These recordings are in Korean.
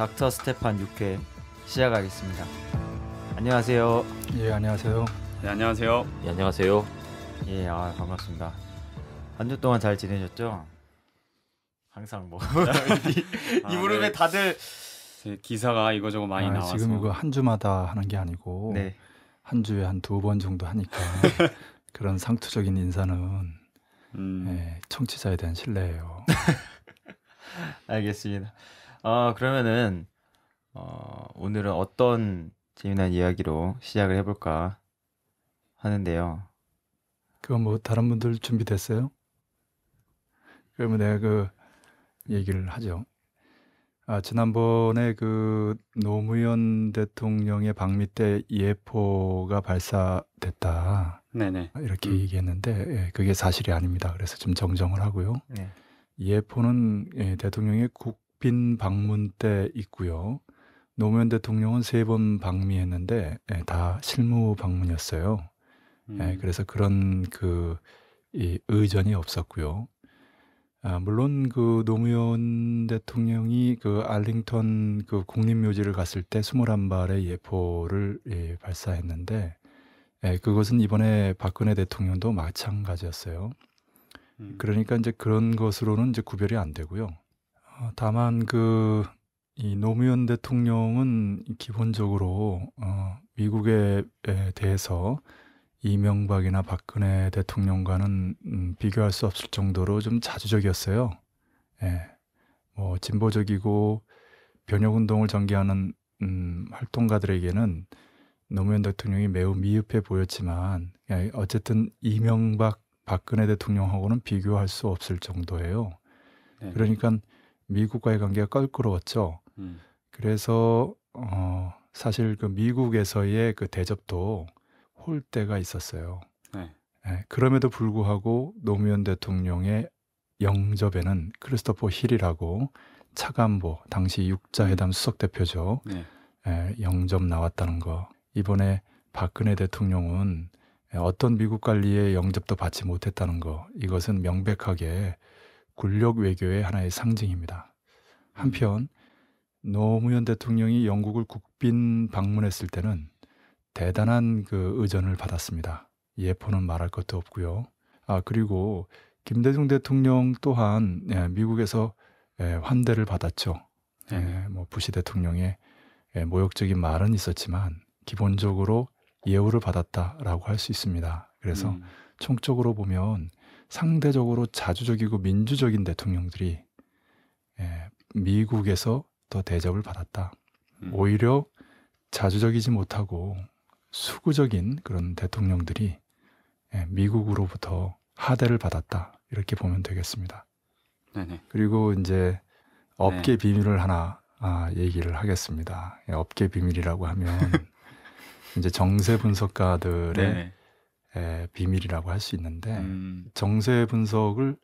닥터 스테판 6회 시작하겠습니다. 안녕하세요. 예, 안녕하세요. 네, 안녕하세요. 예, 안녕하세요. 예, 아, 반갑습니다. 한 주 동안 잘 지내셨죠? 항상 뭐. 이, 아, 네. 이 무릎에 네. 다들 기사가 이거저거 많이 아, 나와서 지금 이거 한 주마다 하는 게 아니고 네. 한 주에 한 두 번 정도 하니까 그런 상투적인 인사는 음. 예, 청취자에 대한 신뢰예요. 알겠습니다. 아 그러면은 어, 오늘은 어떤 재미난 이야기로 시작을 해볼까 하는데요. 그건뭐 다른 분들 준비됐어요? 그러면 내가 그 얘기를 하죠. 아, 지난번에 그 노무현 대통령의 방미 때 예포가 발사됐다. 네네. 이렇게 음. 얘기했는데 예, 그게 사실이 아닙니다. 그래서 좀 정정을 하고요. 네. 예포는 예, 대통령의 국빈 방문 때 있고요. 노무현 대통령은 세 번 방미했는데 예, 다 실무 방문이었어요. 예, 음. 그래서 그런 그이 의전이 없었고요. 아, 물론 그 노무현 대통령이 그 알링턴 그 국립묘지를 갔을 때 21발의 예포를 예, 발사했는데 예, 그것은 이번에 박근혜 대통령도 마찬가지였어요. 음. 그러니까 이제 그런 것으로는 이제 구별이 안 되고요. 어, 다만 그이 노무현 대통령은 기본적으로 어, 미국에 에 대해서 이명박이나 박근혜 대통령과는 음, 비교할 수 없을 정도로 좀 자주적이었어요. 예. 뭐 진보적이고 변혁 운동을 전개하는 음, 활동가들에게는 노무현 대통령이 매우 미흡해 보였지만 예, 어쨌든 이명박 박근혜 대통령하고는 비교할 수 없을 정도예요. 네. 그러니까 미국과의 관계가 껄끄러웠죠. 음. 그래서 어, 사실 그 미국에서의 그 대접도 홀 때가 있었어요. 네. 네, 그럼에도 불구하고 노무현 대통령의 영접에는 크리스토퍼 힐이라고 차관보 당시 육자회담 수석 대표죠. 네. 예, 영접 나왔다는 거. 이번에 박근혜 대통령은 어떤 미국 관리의 영접도 받지 못했다는 거. 이것은 명백하게 군력 외교의 하나의 상징입니다. 한편 음. 노무현 대통령이 영국을 국빈 방문했을 때는 대단한 그 의전을 받았습니다. 예포는 말할 것도 없고요. 아 그리고 김대중 대통령 또한 예, 미국에서 예, 환대를 받았죠. 예, 네. 뭐 부시 대통령의 예, 모욕적인 말은 있었지만 기본적으로 예우를 받았다라고 할 수 있습니다. 그래서 음. 총적으로 보면 상대적으로 자주적이고 민주적인 대통령들이 예, 미국에서 더 대접을 받았다. 음. 오히려 자주적이지 못하고 수구적인 그런 대통령들이 예, 미국으로부터 하대를 받았다. 이렇게 보면 되겠습니다. 네네. 그리고 이제 업계 네. 비밀을 하나 아, 얘기를 하겠습니다. 예, 업계 비밀이라고 하면 이제 정세 분석가들의 네네. 비밀이라고 할 수 있는데 음. 정세 분석을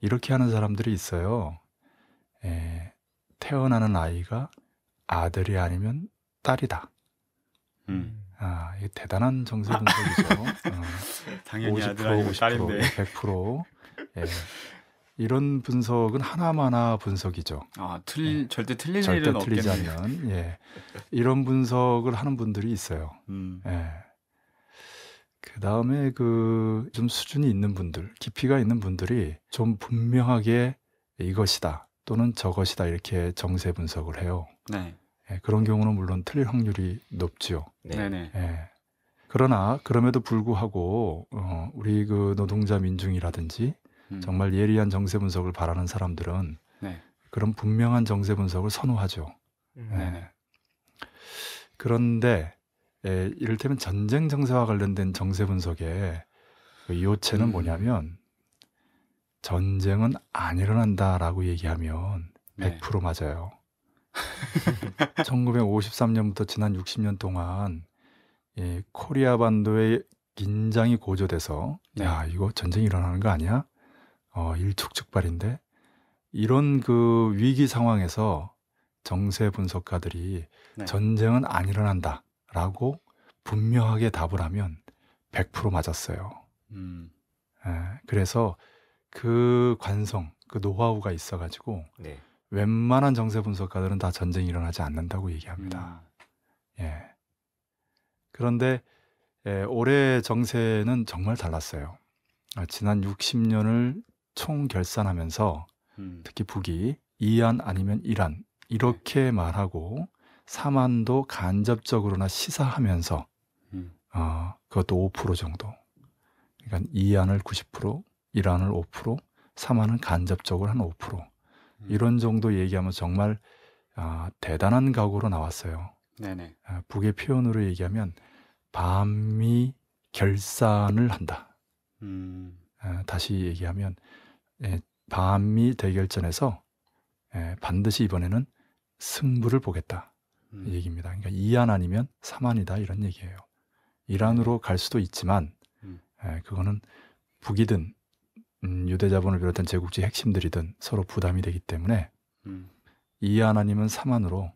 이렇게 하는 사람들이 있어요. 에, 태어나는 아이가 아들이 아니면 딸이다. 음. 아, 이 대단한 정세 분석이죠. 아. 어, 당연히 50%, 아들 아니고 0 딸인데 100% 예. 이런 분석은 하나마나 분석이죠. 아, 틀 예. 절대 틀릴 절대 일은 리지 없겠네요. 않는 예. 이런 분석을 하는 분들이 있어요. 음. 예. 그 다음에 그 좀 수준이 있는 분들, 깊이가 있는 분들이 좀 분명하게 이것이다 또는 저것이다 이렇게 정세 분석을 해요. 네. 예, 그런 경우는 물론 틀릴 확률이 높죠 네. 네. 예. 그러나 그럼에도 불구하고 어, 우리 그 노동자 민중이라든지 음. 정말 예리한 정세 분석을 바라는 사람들은 네. 그런 분명한 정세 분석을 선호하죠. 음. 예. 그런데 예, 이를테면 전쟁 정세와 관련된 정세 분석의 그이체는 음. 뭐냐면 전쟁은 안 일어난다라고 얘기하면 네. 100% 맞아요. 1953년부터 지난 60년 동안 예, 코리아 반도의 긴장이 고조돼서 네. 야 이거 전쟁이 일어나는 거 아니야? 어, 일촉즉발인데 이런 그 위기 상황에서 정세 분석가들이 네. 전쟁은 안 일어난다. 라고 분명하게 답을 하면 100% 맞았어요. 음. 예, 그래서 그 관성, 그 노하우가 있어가지고 네. 웬만한 정세 분석가들은 다 전쟁이 일어나지 않는다고 얘기합니다. 음. 예. 그런데 예, 올해 정세는 정말 달랐어요. 아, 지난 60년을 총 결산하면서 음. 특히 북이 이안 아니면 이란 이렇게 네. 말하고 사만도 간접적으로나 시사하면서 음. 어, 그것도 5% 정도. 그러니까 2안을 90%, 1안을 5%, 3안은 간접적으로 한 5%. 음. 이런 정도 얘기하면 정말 아, 대단한 각오로 나왔어요. 네네. 아, 북의 표현으로 얘기하면 밤이 결산을 한다. 음. 아, 다시 얘기하면 예, 밤이 대결전에서 예, 반드시 이번에는 승부를 보겠다. 음. 얘기입니다. 그러니까 이안 아니면 삼안이다 이런 얘기예요. 이란으로 네. 갈 수도 있지만 음. 에, 예, 그거는 북이든 음, 유대 자본을 비롯한 제국주의 핵심들이든 서로 부담이 되기 때문에 음. 이 하나님은 사만으로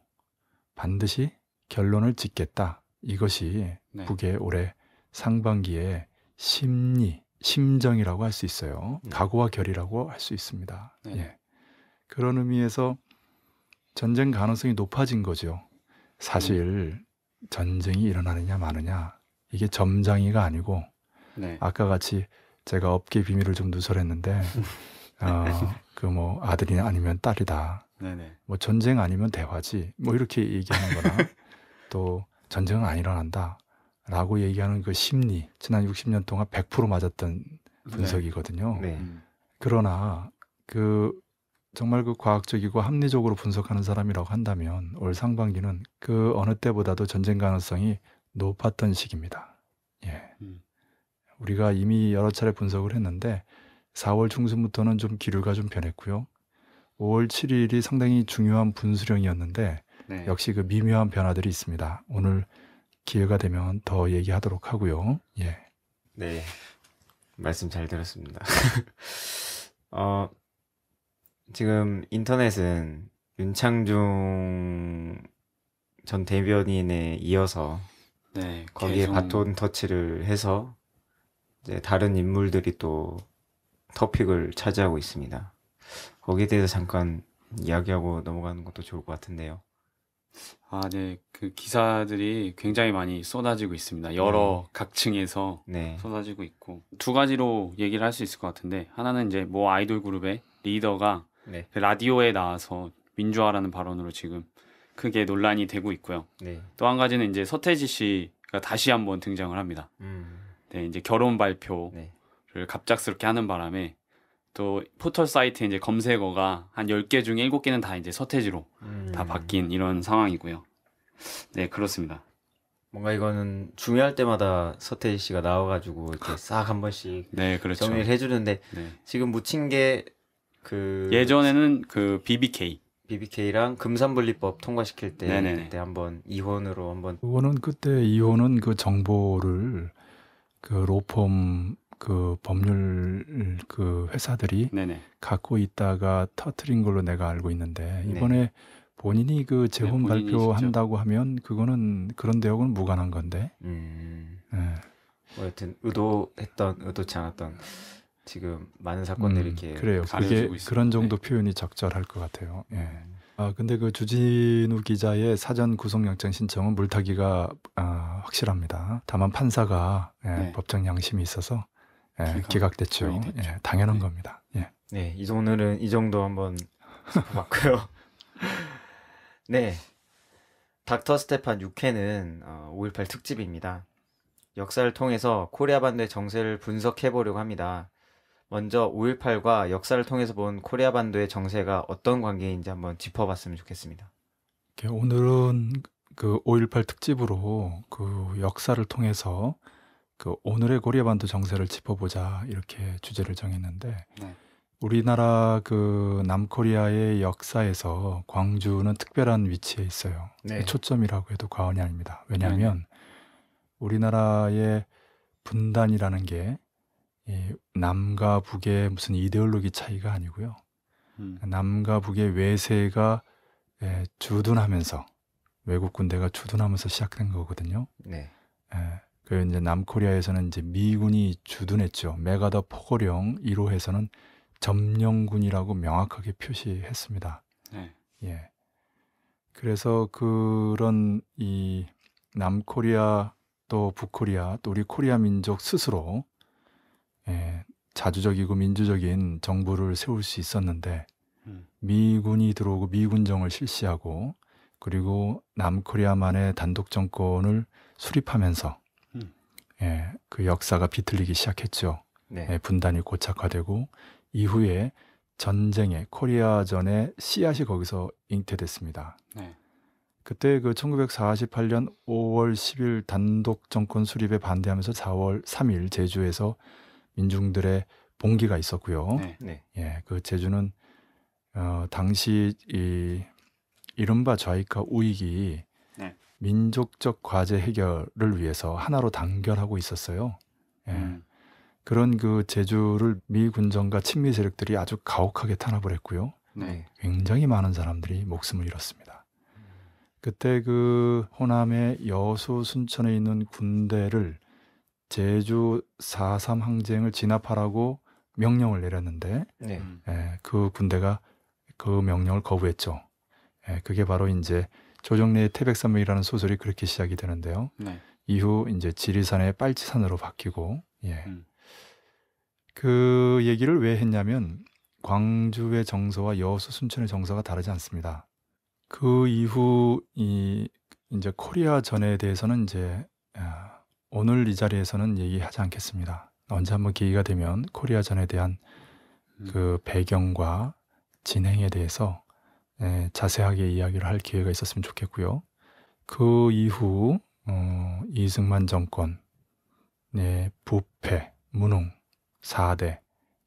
반드시 결론을 짓겠다. 이것이 네. 북의 올해 상반기에 심리, 심정이라고 할 수 있어요. 음. 각오와 결의라고 할 수 있습니다. 네. 예. 그런 의미에서 전쟁 가능성이 높아진 거죠. 사실 전쟁이 일어나느냐 마느냐 이게 점장이가 아니고 네. 아까 같이 제가 업계 비밀을 좀 누설했는데 어, 그뭐 아들이 아니면 딸이다. 네네. 뭐 전쟁 아니면 대화지. 뭐 이렇게 얘기하는 거나 또 전쟁은 안 일어난다. 라고 얘기하는 그 심리 지난 60년 동안 100% 맞았던 네. 분석이거든요. 네. 네. 그러나 그 정말 그 과학적이고 합리적으로 분석하는 사람이라고 한다면 올 상반기는 그 어느 때보다도 전쟁 가능성이 높았던 시기입니다. 예. 음. 우리가 이미 여러 차례 분석을 했는데 4월 중순부터는 좀 기류가 좀 변했고요. 5월 7일이 상당히 중요한 분수령이었는데 네. 역시 그 미묘한 변화들이 있습니다. 오늘 기회가 되면 더 얘기하도록 하고요. 예. 네. 말씀 잘 들었습니다. 어, 지금 인터넷은 윤창중 전 대변인에 이어서 네, 거기에 계속... 바톤 터치를 해서 이제 다른 인물들이 또 터픽을 차지하고 있습니다. 거기에 대해서 잠깐 이야기하고 넘어가는 것도 좋을 것 같은데요. 아, 네. 그 기사들이 굉장히 많이 쏟아지고 있습니다. 여러 네. 각층에서 네. 쏟아지고 있고 두 가지로 얘기를 할 수 있을 것 같은데 하나는 이제 뭐 아이돌 그룹의 리더가 네. 그 라디오에 나와서 민주화라는 발언으로 지금 크게 논란이 되고 있고요. 네. 또한 가지는 이제 서태지 씨가 다시 한번 등장을 합니다. 음. 네, 이제 결혼 발표를 네. 갑작스럽게 하는 바람에 또 포털 사이트 이제 검색어가 한 10개 중에 7개는 다 이제 서태지로 음. 다 바뀐 이런 상황이고요. 네, 그렇습니다. 뭔가 이거는 중요할 때마다 서태지 씨가 나와가지고 이렇게 아. 싹한 번씩 네, 그렇죠. 정리를 해주는데 네. 지금 묻힌 게그 예전에는 그 BBK BBK랑 금산분리법 통과시킬 때 네네네. 그때 한번 이혼으로 한번 그거는 그때 이혼은 그 정보를 그 로펌 그 법률 그 회사들이 네네. 갖고 있다가 터트린 걸로 내가 알고 있는데 이번에 네 본인이 그 네, 재혼 네, 발표한다고 하면 그거는 그런 대역은 무관한 건데. 음. 네. 뭐 여튼 의도했던 의도치 않았던 지금 많은 사건들이 음, 이렇게 그래요. 그게 그런 정도 네. 표현이 적절할 것 같아요. 예. 음. 아 근데 그 주진우 기자의 사전 구속영장 신청은 물타기가 아, 확실합니다. 다만 판사가 예, 네. 법정 양심이 있어서 예, 기각됐죠. 예, 당연한 네. 겁니다. 예. 네, 이 오늘은 이 정도 한번 봤고요. 네, 닥터 스테판 6회는 어, 5.18 특집입니다. 역사를 통해서 코리아 반도의 정세를 분석해 보려고 합니다. 먼저 5.18과 역사를 통해서 본 코리아 반도의 정세가 어떤 관계인지 한번 짚어봤으면 좋겠습니다. 오늘은 그 5.18 특집으로 그 역사를 통해서 그 오늘의 코리아 반도 정세를 짚어보자 이렇게 주제를 정했는데 네. 우리나라 그 남코리아의 역사에서 광주는 특별한 위치에 있어요. 네. 초점이라고 해도 과언이 아닙니다. 왜냐하면 네. 우리나라의 분단이라는 게이 남과 북의 무슨 이데올로기 차이가 아니고요. 음. 남과 북의 외세가 예, 주둔하면서 외국 군대가 주둔하면서 시작된 거거든요. 네. 예, 그 이제 남코리아에서는 이제 미군이 주둔했죠. 메가더 포거령 1호에서는 점령군이라고 명확하게 표시했습니다. 네. 예. 그래서 그런 이 남코리아 또 북코리아 또 우리 코리아 민족 스스로 예, 자주적이고 민주적인 정부를 세울 수 있었는데 음. 미군이 들어오고 미군정을 실시하고 그리고 남코리아만의 단독 정권을 수립하면서 음. 예, 그 역사가 비틀리기 시작했죠. 네. 예, 분단이 고착화되고 이후에 전쟁에 코리아전의 씨앗이 거기서 잉태됐습니다. 네. 그때 그 1948년 5월 10일 단독 정권 수립에 반대하면서 4월 3일 제주에서 민중들의 봉기가 있었고요. 네, 네. 예, 그 제주는 어, 당시 이 이른바 좌익화 우익이 네. 민족적 과제 해결을 위해서 하나로 단결하고 있었어요. 예. 음. 그런 그 제주를 미 군정과 친미 세력들이 아주 가혹하게 탄압을 했고요. 네. 굉장히 많은 사람들이 목숨을 잃었습니다. 그때 그 호남의 여수 순천에 있는 군대를 제주 4.3 항쟁을 진압하라고 명령을 내렸는데 네. 음. 예, 그 군대가 그 명령을 거부했죠. 예, 그게 바로 이제 조정래의 태백산맥이라는 소설이 그렇게 시작이 되는데요. 네. 이후 이제 지리산의 빨치산으로 바뀌고 예. 음. 그 얘기를 왜 했냐면 광주의 정서와 여수 순천의 정서가 다르지 않습니다. 그 이후 이 이제 코리아 전에 대해서는 이제 아, 오늘 이 자리에서는 얘기하지 않겠습니다. 언제 한번 기회가 되면 코리아전에 대한 음. 그 배경과 진행에 대해서 예, 자세하게 이야기를 할 기회가 있었으면 좋겠고요. 그 이후 어, 이승만 정권, 예, 부패, 무능, 4대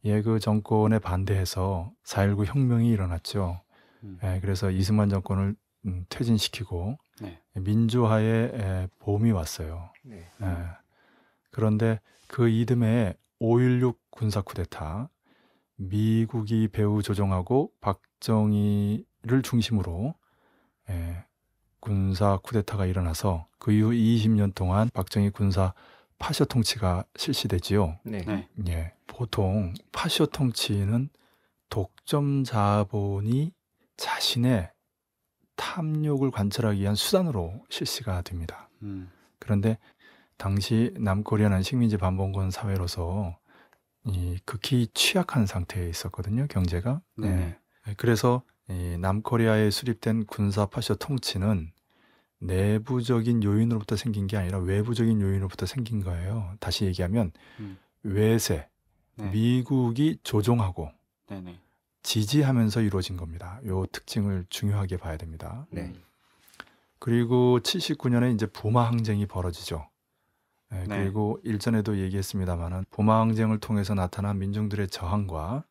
예, 그 정권에 반대해서 4.19 혁명이 일어났죠. 음. 예, 그래서 이승만 정권을 음, 퇴진시키고 네. 민주화의 봄이 왔어요. 네. 예. 그런데 그 이듬해 5.16 군사 쿠데타, 미국이 배후 조정하고 박정희를 중심으로 예, 군사 쿠데타가 일어나서 그 이후 20년 동안 박정희 군사 파쇼 통치가 실시되지요. 네. 네. 예, 보통 파쇼 통치는 독점 자본이 자신의 탐욕을 관철하기 위한 수단으로 실시가 됩니다. 음. 그런데 당시 남코리아는 식민지 반봉군 사회로서 이 극히 취약한 상태에 있었거든요 경제가. 네. 네. 네. 그래서 이 남코리아에 수립된 군사 파쇼 통치는 내부적인 요인으로부터 생긴 게 아니라 외부적인 요인으로부터 생긴 거예요. 다시 얘기하면 음. 외세, 네. 미국이 조종하고 네네. 지지하면서 이루어진 겁니다. 요 특징을 중요하게 봐야 됩니다. 네. 그리고 79년에 이제 부마 항쟁이 벌어지죠. 네, 네. 그리고 일전에도 얘기했습니다만은 부마 항쟁을 통해서 나타난 민중들의 저항과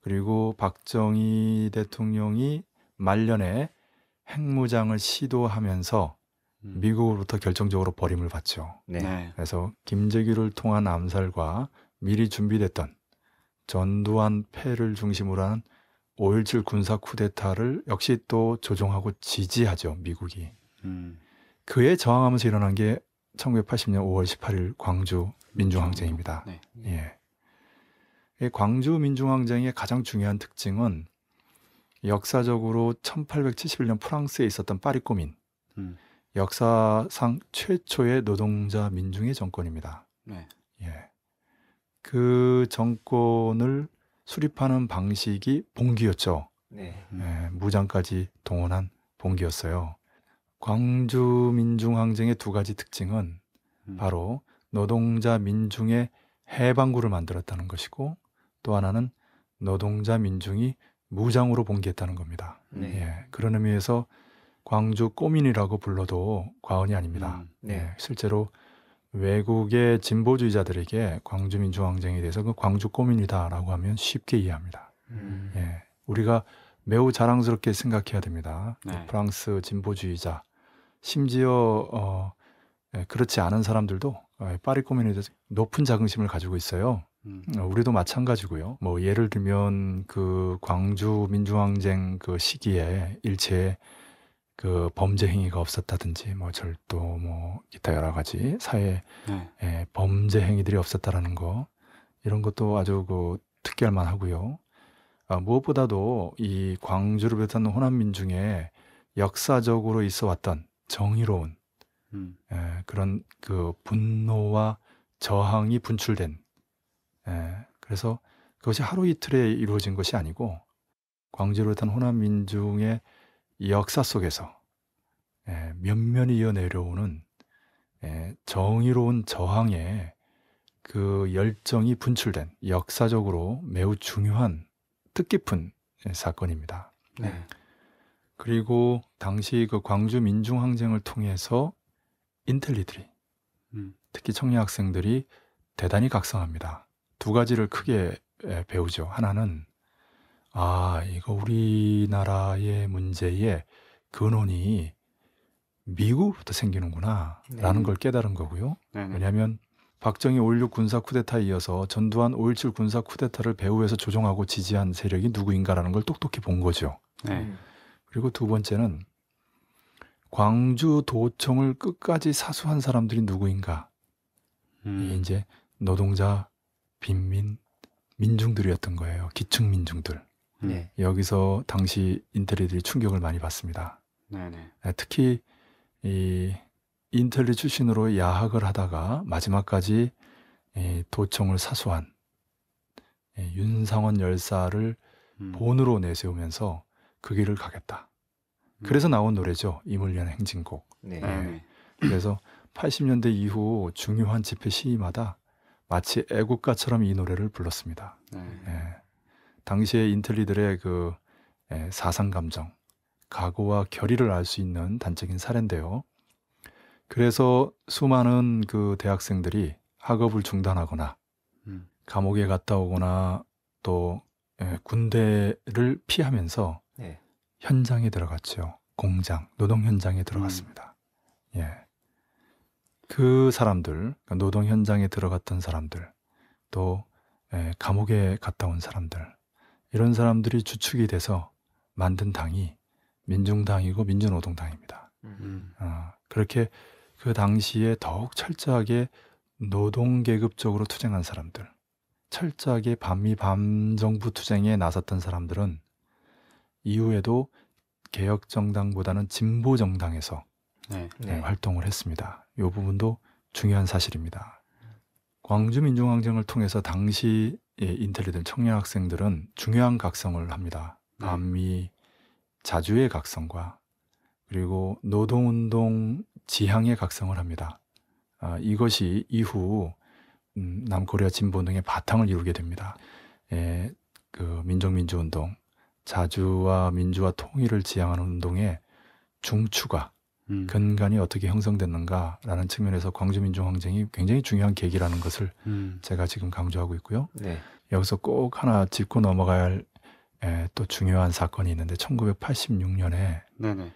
그리고 박정희 대통령이 말년에 핵무장을 시도하면서 음. 미국으로부터 결정적으로 버림을 받죠. 네. 그래서 김재규를 통한 암살과 미리 준비됐던 전두환 패를 중심으로 한5.17 군사 쿠데타를 역시 또 조종하고 지지하죠, 미국이. 음. 그에 저항하면서 일어난 게 1980년 5월 18일 광주 민중항쟁입니다. 네. 예. 광주 민중항쟁의 가장 중요한 특징은 역사적으로 1871년 프랑스에 있었던 파리 꼬민. 음. 역사상 최초의 노동자 민중의 정권입니다. 네. 예. 그 정권을 수립하는 방식이 봉기였죠. 네. 네, 무장까지 동원한 봉기였어요. 광주 민중항쟁의 두 가지 특징은 음. 바로 노동자 민중의 해방구를 만들었다는 것이고 또 하나는 노동자 민중이 무장으로 봉기했다는 겁니다. 네. 예, 그런 의미에서 광주 꼬민이라고 불러도 과언이 아닙니다. 음. 네. 예, 실제로 외국의 진보주의자들에게 광주민 중항쟁에 대해서 그 광주 꼬민이다라고 하면 쉽게 이해합니다. 음. 예, 우리가 매우 자랑스럽게 생각해야 됩니다. 그 네. 프랑스 진보주의자, 심지어 어, 예, 그렇지 않은 사람들도 어, 파리 꼬민에 대해서 높은 자긍심을 가지고 있어요. 음. 어, 우리도 마찬가지고요. 뭐 예를 들면 그 광주 민주항쟁 그 시기에 일체 그 범죄 행위가 없었다든지 뭐 절도 뭐 기타 여러 가지 사회 네. 예, 범죄 행위들이 없었다라는 거 이런 것도 아주 그 특기할 만하고요. 아, 무엇보다도 이 광주를 비롯한 호남민 중에 역사적으로 있어 왔던 정의로운 음. 예, 그런 그 분노와 저항이 분출된 에, 예, 그래서 그것이 하루 이틀에 이루어진 것이 아니고 광주를 비롯한 호남민 중에 역사 속에서 예, 면면이 이어 내려오는 예, 정의로운 저항에 그 열정이 분출된 역사적으로 매우 중요한 뜻깊은 예, 사건입니다. 네. 그리고 당시 그 광주 민중항쟁을 통해서 인텔리들이 음. 특히 청년 학생들이 대단히 각성합니다. 두 가지를 크게 예, 배우죠. 하나는 아, 이거 우리나라의 문제의 근원이 미국부터 생기는구나. 네. 라는 걸 깨달은 거고요. 네, 네. 왜냐하면 박정희 5.16 군사 쿠데타에 이어서 전두환 5.17 군사 쿠데타를 배후에서 조종하고 지지한 세력이 누구인가라는 걸 똑똑히 본 거죠. 네. 음. 그리고 두 번째는 광주 도청을 끝까지 사수한 사람들이 누구인가. 음. 이게 이제 노동자, 빈민, 민중들이었던 거예요. 기층 민중들. 네. 음, 여기서 당시 인텔리들이 충격을 많이 받습니다. 네네. 네, 특히 이 인텔리 출신으로 야학을 하다가 마지막까지 이 도청을 사수한 이 윤상원 열사를 음. 본으로 내세우면서 그 길을 가겠다. 그래서 음. 나온 노래죠. 이물년 행진곡. 네. 네. 네. 그래서 80년대 이후 중요한 집회 시위마다 마치 애국가처럼 이 노래를 불렀습니다. 네. 네. 당시의 인텔리들의 그 예, 사상 감정, 각오와 결의를 알 수 있는 단적인 사례인데요. 그래서 수많은 그 대학생들이 학업을 중단하거나 음. 감옥에 갔다 오거나 또 예, 군대를 피하면서 네. 현장에 들어갔죠. 공장, 노동 현장에 들어갔습니다. 음. 예. 그 사람들, 그러니까 노동 현장에 들어갔던 사람들, 또 예, 감옥에 갔다 온 사람들, 이런 사람들이 주축이 돼서 만든 당이 민중당이고 민주노동당입니다. 음. 어, 그렇게 그 당시에 더욱 철저하게 노동계급 쪽으로 투쟁한 사람들, 철저하게 반미 반정부 투쟁에 나섰던 사람들은 이후에도 개혁정당보다는 진보정당에서 네. 네. 네, 활동을 했습니다. 이 부분도 중요한 사실입니다. 광주민중항쟁을 통해서 당시 예, 인텔리된 청년 학생들은 중요한 각성을 합니다. 네. 반미 자주의 각성과 그리고 노동운동 지향의 각성을 합니다. 아, 이것이 이후 음, 남코리아 진보 등의 바탕을 이루게 됩니다. 예, 그 민족민주운동, 자주와 민주와 통일을 지향하는 운동의 중추가 음. 근간이 어떻게 형성됐는가라는 측면에서 광주민중항쟁이 굉장히 중요한 계기라는 것을 음. 제가 지금 강조하고 있고요. 네. 여기서 꼭 하나 짚고 넘어가야 할또 예, 중요한 사건이 있는데 1986년에 네네.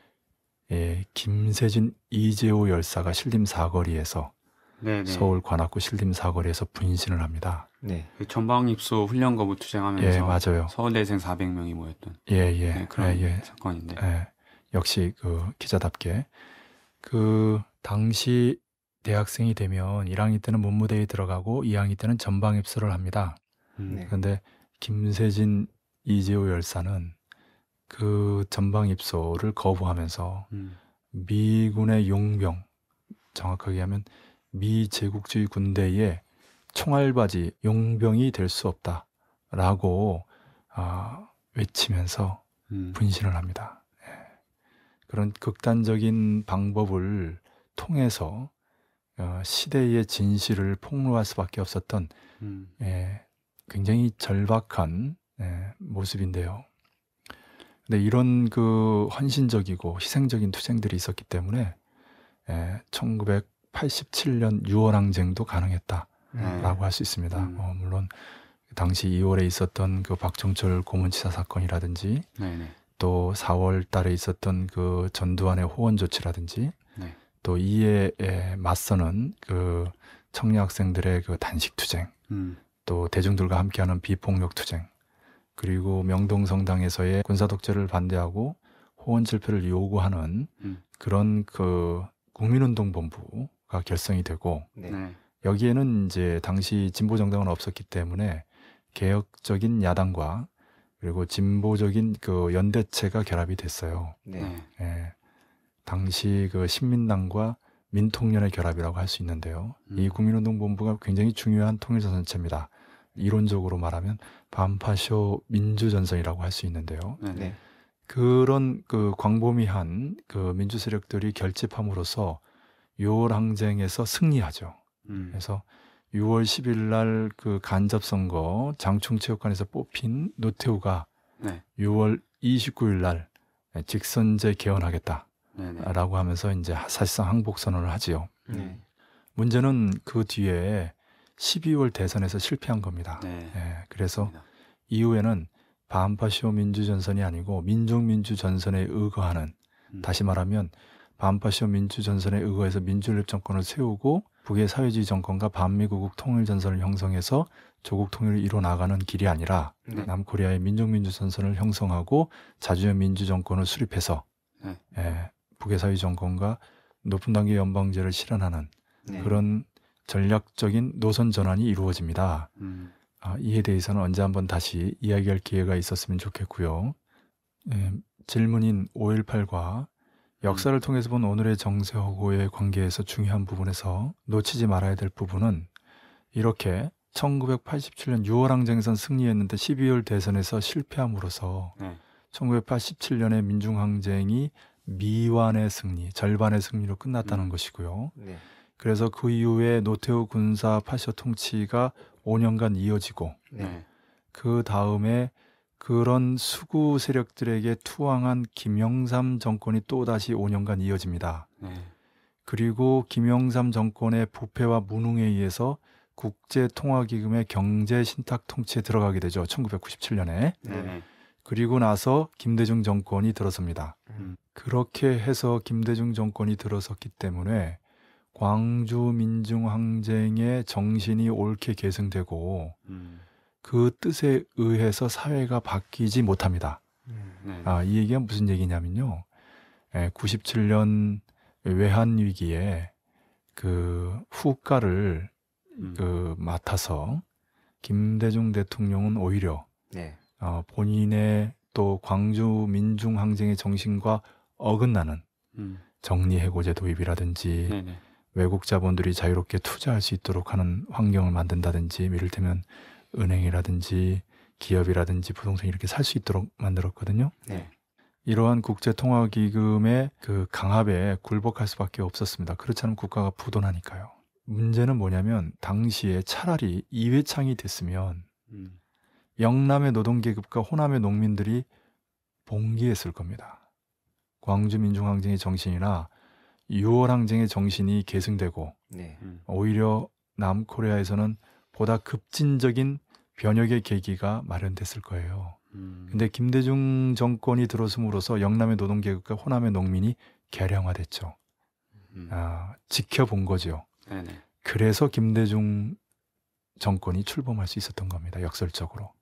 예, 김세진 이재호 열사가 신림 사거리에서 네네. 서울 관악구 신림 사거리에서 분신을 합니다. 네. 그 전방 입소 훈련 거부 투쟁하면서 예, 맞아요. 서울대생 400명이 모였던 예, 예, 네, 그런 예, 예. 사건인데. 예. 역시 그 기자답게 그 당시 대학생이 되면 1학년 때는 문무대에 들어가고 2학년 때는 전방 입수를 합니다. 음. 네. 그런데 김세진 이재호 열사는 그 전방 입소를 거부하면서 음. 미군의 용병 정확하게 하면 미 제국주의 군대의 총알바지 용병이 될 수 없다라고 아, 외치면서 음. 분신을 합니다. 그런 극단적인 방법을 통해서 어, 시대의 진실을 폭로할 수밖에 없었던 음. 예, 굉장히 절박한 예, 모습인데요. 근데 이런 그 헌신적이고 희생적인 투쟁들이 있었기 때문에 예, 1987년 6월 항쟁도 가능했다라고 음. 네. 할수 있습니다. 음. 어, 물론 당시 2월에 있었던 그 박정철 고문치사 사건이라든지 네네. 또 4월 달에 있었던 그 전두환의 호원 조치라든지 네. 또 이에 맞서는 그 청년 학생들의 그 단식 투쟁, 음. 또 대중들과 함께하는 비폭력 투쟁, 그리고 명동 성당에서의 군사 독재를 반대하고 호원 질표를 요구하는 음. 그런 그 국민운동본부가 결성이 되고 네. 네. 여기에는 이제 당시 진보 정당은 없었기 때문에 개혁적인 야당과 그리고 진보적인 그 연대체가 결합이 됐어요. 네. 네. 예. 당시 그 신민당과 민통련의 결합이라고 할 수 있는데요. 음. 이 국민운동본부가 굉장히 중요한 통일전선체입니다. 네. 이론적으로 말하면 반파쇼 민주전선이라고 할 수 있는데요. 네. 네. 그런 그 광범위한 그 민주 세력들이 결집함으로써 6월 항쟁에서 승리하죠. 음. 그래서 6월 10일 날 그 간접 선거 장충체육관에서 뽑힌 노태우가 네. 6월 29일 날 네, 직선제 개헌하겠다라고 하면서 이제 사실상 항복 선언을 하지요. 음. 네. 문제는 그 뒤에 12월 대선에서 실패한 겁니다. 네. 예, 그래서 맞습니다. 이후에는 반파시오 민주전선이 아니고 민족민주전선에 의거하는 음. 다시 말하면 반파시오 민주전선에 의거해서 민주연립 정권을 세우고 북의 사회주의 정권과 반미국국 통일 전선을 형성해서 조국 통일을 이뤄 나가는 길이 아니라 네. 남코리아의 민족민주 전선을 형성하고 자주의 민주 정권을 수립해서 네. 예, 북의 사회 정권과 높은 단계 연방제를 실현하는 네. 그런 전략적인 노선 전환이 이루어집니다. 음. 아, 이에 대해서는 언제 한번 다시 이야기할 기회가 있었으면 좋겠고요. 예, 질문인 5.18과 역사를 통해서 본 오늘의 정세호고의 관계에서 중요한 부분에서 놓치지 말아야 될 부분은 이렇게 1987년 6월 항쟁선 승리했는데 12월 대선에서 실패함으로써 네. 1987년에 민중항쟁이 미완의 승리, 절반의 승리로 끝났다는 음. 것이고요. 네. 그래서 그 이후에 노태우 군사 파셔 통치가 5년간 이어지고 네. 그 다음에 그런 수구 세력들에게 투항한 김영삼 정권이 또다시 5년간 이어집니다. 네. 그리고 김영삼 정권의 부패와 무능에 의해서 국제통화기금의 경제신탁 통치에 들어가게 되죠. 1997년에. 네. 그리고 나서 김대중 정권이 들어섭니다. 음. 그렇게 해서 김대중 정권이 들어섰기 때문에 광주 민중항쟁의 정신이 옳게 계승되고 음. 그 뜻에 의해서 사회가 바뀌지 못합니다. 네. 아, 이 얘기가 무슨 얘기냐면요. 예, 97년 외환 위기에 그 후가를 음. 그 맡아서 김대중 대통령은 오히려 네. 어, 본인의 또 광주 민중 항쟁의 정신과 어긋나는 음. 정리해고제 도입이라든지 네네. 외국 자본들이 자유롭게 투자할 수 있도록 하는 환경을 만든다든지 뭐 이를테면 은행이라든지 기업이라든지 부동산 이렇게 살 수 있도록 만들었거든요. 네. 이러한 국제통화기금의 그 강압에 굴복할 수밖에 없었습니다. 그렇지 않으면 국가가 부도나니까요. 문제는 뭐냐면 당시에 차라리 이회창이 됐으면 음. 영남의 노동계급과 호남의 농민들이 봉기했을 겁니다. 광주민중항쟁의 정신이나 6월 항쟁의 정신이 계승되고 네. 음. 오히려 남코리아에서는 보다 급진적인 변혁의 계기가 마련됐을 거예요. 음. 근데 김대중 정권이 들어섬으로써 영남의 노동계급과 호남의 농민이 개량화됐죠. 음. 아, 지켜본 거죠. 네네. 그래서 김대중 정권이 출범할 수 있었던 겁니다. 역설적으로.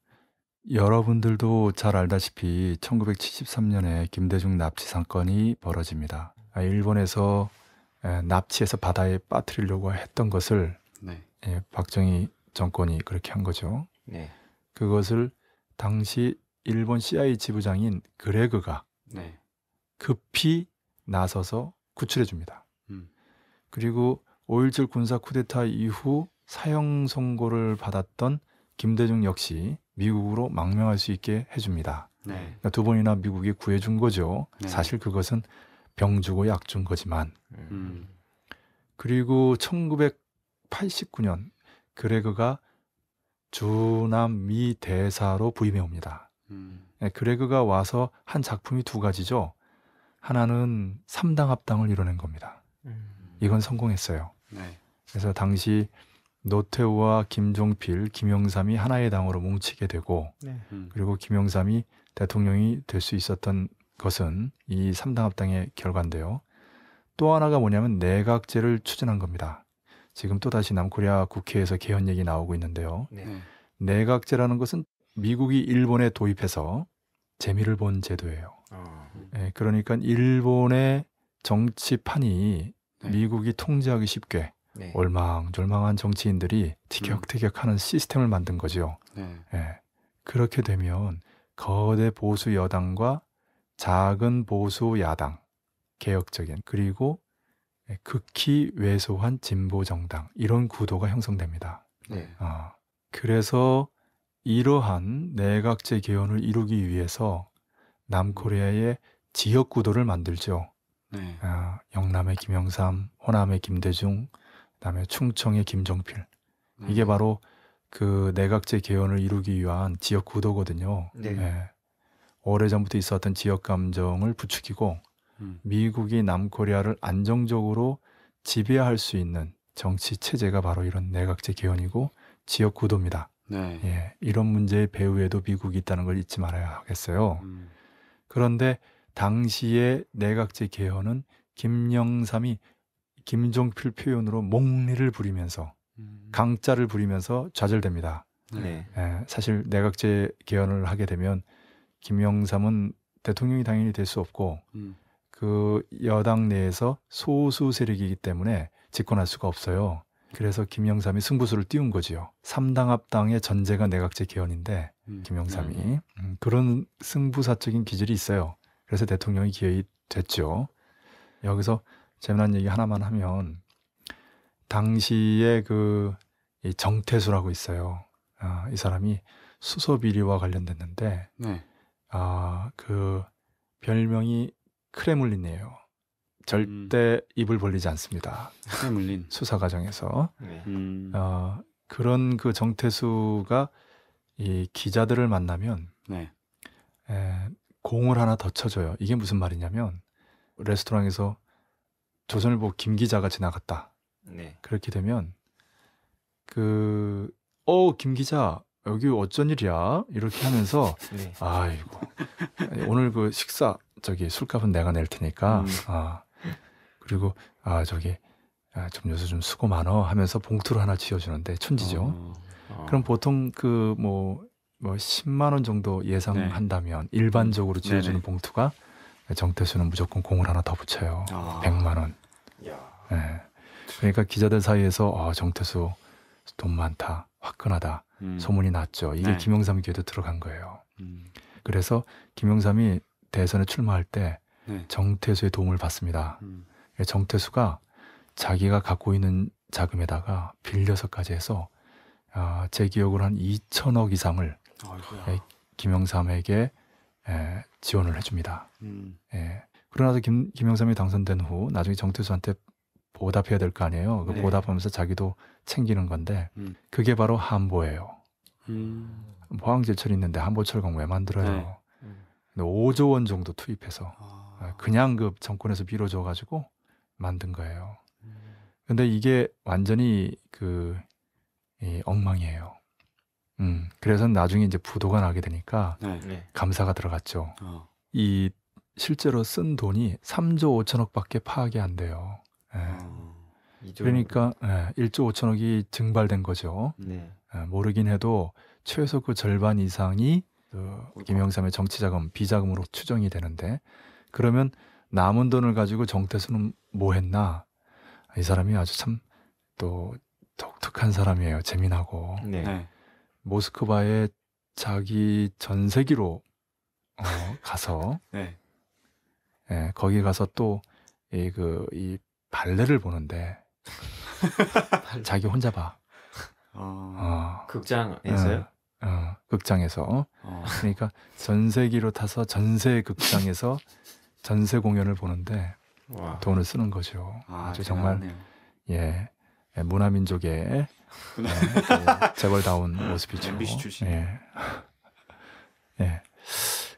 여러분들도 잘 알다시피 1973년에 김대중 납치 사건이 벌어집니다. 아, 일본에서 납치해서 바다에 빠뜨리려고 했던 것을 네. 예, 박정희 정권이 그렇게 한 거죠. 네. 그것을 당시 일본 CIA 지부장인 그레그가 네. 급히 나서서 구출해 줍니다. 음. 그리고 5.17 군사 쿠데타 이후 사형 선고를 받았던 김대중 역시 미국으로 망명할 수 있게 해줍니다. 네. 그러니까 두 번이나 미국이 구해준 거죠. 네. 사실 그것은 병주고 약 준 거지만. 음. 그리고 1989년 그레그가 주남미 대사로 부임해 옵니다. 음. 네, 그레그가 와서 한 작품이 두 가지죠. 하나는 삼당 합당을 이뤄낸 겁니다. 음. 이건 성공했어요. 네. 그래서 당시 노태우와 김종필, 김영삼이 하나의 당으로 뭉치게 되고 네. 음. 그리고 김영삼이 대통령이 될 수 있었던 것은 이 삼당 합당의 결과인데요. 또 하나가 뭐냐면 내각제를 추진한 겁니다. 지금 또다시 남코리아 국회에서 개헌 얘기 나오고 있는데요. 네. 네. 내각제라는 것은 미국이 일본에 도입해서 재미를 본 제도예요. 아. 네, 그러니까 일본의 정치판이 네. 미국이 통제하기 쉽게 네. 얼망졸망한 정치인들이 티격태격하는 음. 시스템을 만든 거죠요 네. 예, 그렇게 되면 거대 보수 여당과 작은 보수 야당, 개혁적인 그리고 네, 극히 왜소한 진보 정당 이런 구도가 형성됩니다. 네. 어, 그래서 이러한 내각제 개헌을 이루기 위해서 남코리아의 지역 구도를 만들죠. 네. 어, 영남의 김영삼, 호남의 김대중, 그다음에 충청의 김종필. 네. 이게 바로 그 내각제 개헌을 이루기 위한 지역 구도거든요. 네. 예. 오래 전부터 있었던 지역 감정을 부추기고 미국이 남코리아를 안정적으로 지배할 수 있는 정치 체제가 바로 이런 내각제 개헌이고 지역 구도입니다. 네. 예, 이런 문제의 배후에도 미국이 있다는 걸 잊지 말아야 하겠어요. 음. 그런데 당시의 내각제 개헌은 김영삼이 김종필 표현으로 몽리를 부리면서 음. 강자를 부리면서 좌절됩니다. 네. 네. 예, 사실 내각제 개헌을 하게 되면 김영삼은 대통령이 당연히 될 수 없고 음. 그 여당 내에서 소수 세력이기 때문에 집권할 수가 없어요. 그래서 김영삼이 승부수를 띄운 거지요. 삼당합당의 전제가 내각제 개헌인데 음. 김영삼이 네. 음. 그런 승부사적인 기질이 있어요. 그래서 대통령이 기회이 됐죠. 여기서 재미난 얘기 하나만 하면 당시에 그이 정태수라고 있어요. 아, 이 사람이 수소 비리와 관련됐는데 네. 아그 별명이 크레물린이에요. 절대 음. 입을 벌리지 않습니다. 크레물린 수사 과정에서 네. 음. 어, 그런 그 정태수가 이 기자들을 만나면 네. 에, 공을 하나 더 쳐줘요. 이게 무슨 말이냐면 레스토랑에서 조선일보 김 기자가 지나갔다. 네. 그렇게 되면 그어김 기자 여기 어쩐 일이야 이렇게 하면서 네. 아이고 오늘 그 식사 저기 술값은 내가 낼 테니까 음. 아 그리고 아 저기 아, 좀 요새 좀 수고 많어 하면서 봉투를 하나 쥐어주는데 천지죠. 어, 어. 그럼 보통 그 뭐뭐 뭐 10만 뭐 원 정도 예상한다면 네. 일반적으로 쥐어주는 음. 네네. 봉투가 정태수는 무조건 공을 하나 더 붙여요. 아. 100만 원. 예 네. 그러니까 기자들 사이에서 아, 정태수 돈 많다, 화끈하다, 음. 소문이 났죠. 이게 네. 김영삼 기에도 들어간 거예요. 음. 그래서 김영삼이 대선에 출마할 때 네. 정태수의 도움을 받습니다. 음. 예, 정태수가 자기가 갖고 있는 자금에다가 빌려서까지 해서 아, 제 기억으로 한 2천억 이상을 에, 예, 김영삼에게 에, 예, 지원을 해줍니다. 음. 예. 그러나서 김, 김영삼이 당선된 후 나중에 정태수한테 보답해야 될 거 아니에요. 그 네. 보답하면서 자기도 챙기는 건데 음. 그게 바로 한보예요. 음. 포항제철이 있는데 한보철강 왜 만들어요? 네. 5조 원 정도 투입해서 아. 아. 그냥 그 정권에서 밀어줘가지고 만든 거예요. 음. 근데 이게 완전히 그 이, 엉망이에요. 음, 그래서 나중에 이제 부도가 나게 되니까 네, 네. 감사가 들어갔죠. 어. 이 실제로 쓴 돈이 3조 5천억밖에 파악이 안 돼요. 예. 어, 그러니까 예, 1조 5천억이 증발된 거죠. 네. 예, 모르긴 해도 최소 그 절반 이상이 그 김영삼의 정치자금 비자금으로 추정이 되는데 그러면 남은 돈을 가지고 정태수는 뭐 했나? 이 사람이 아주 참 또 독특한 사람이에요. 재미나고 네. 네. 모스크바에 자기 전세기로 어, 가서 네. 예, 거기 가서 또 이 그, 이 발레를 보는데 자기 혼자 봐. 어, 어, 극장에서요? 예. 어, 극장에서 어. 그러니까 전세기로 타서 전세 극장에서 전세 공연을 보는데 와. 돈을 쓰는 거죠. 아, 주 정말 예 문화 민족의 예, 예 그 재벌다운 모습이죠. MBC 출신. 예. 예.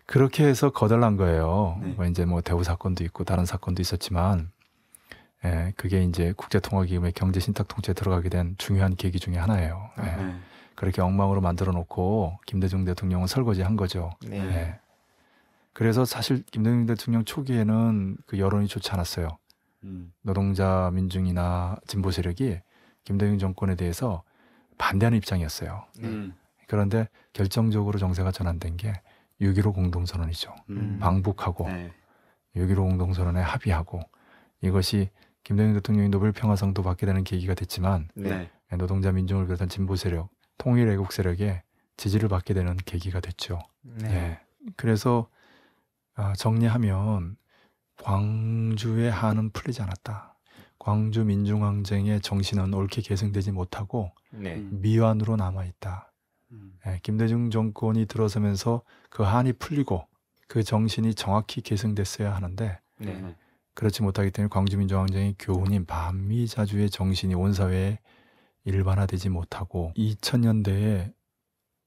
그렇게 해서 거덜난 거예요. 네. 뭐 이제 뭐 대우 사건도 있고 다른 사건도 있었지만 예, 그게 이제 국제통화기금의 경제신탁통째에 들어가게 된 중요한 계기 중의 하나예요. 예. 네. 그렇게 엉망으로 만들어 놓고 김대중 대통령은 설거지 한 거죠. 네. 네. 그래서 사실 김대중 대통령 초기에는 그 여론이 좋지 않았어요. 음. 노동자 민중이나 진보 세력이 김대중 정권에 대해서 반대하는 입장이었어요. 네. 음. 그런데 결정적으로 정세가 전환된 게 6.15 공동선언이죠. 음. 음. 방북하고 네. 6.15 공동선언에 합의하고 이것이 김대중 대통령이 노벨 평화상도 받게 되는 계기가 됐지만 네. 노동자 민중을 비롯한 진보 세력 통일 애국 세력에 지지를 받게 되는 계기가 됐죠. 네. 예. 그래서 아, 정리하면 광주의 한은 풀리지 않았다. 광주 민중항쟁의 정신은 옳게 계승되지 못하고 네. 음. 미완으로 남아 있다. 음. 예, 김대중 정권이 들어서면서 그 한이 풀리고 그 정신이 정확히 계승됐어야 하는데 네. 네. 그렇지 못하기 때문에 광주 민중항쟁의 교훈인 반미자주의 정신이 온 사회에 일반화되지 못하고 2000년대에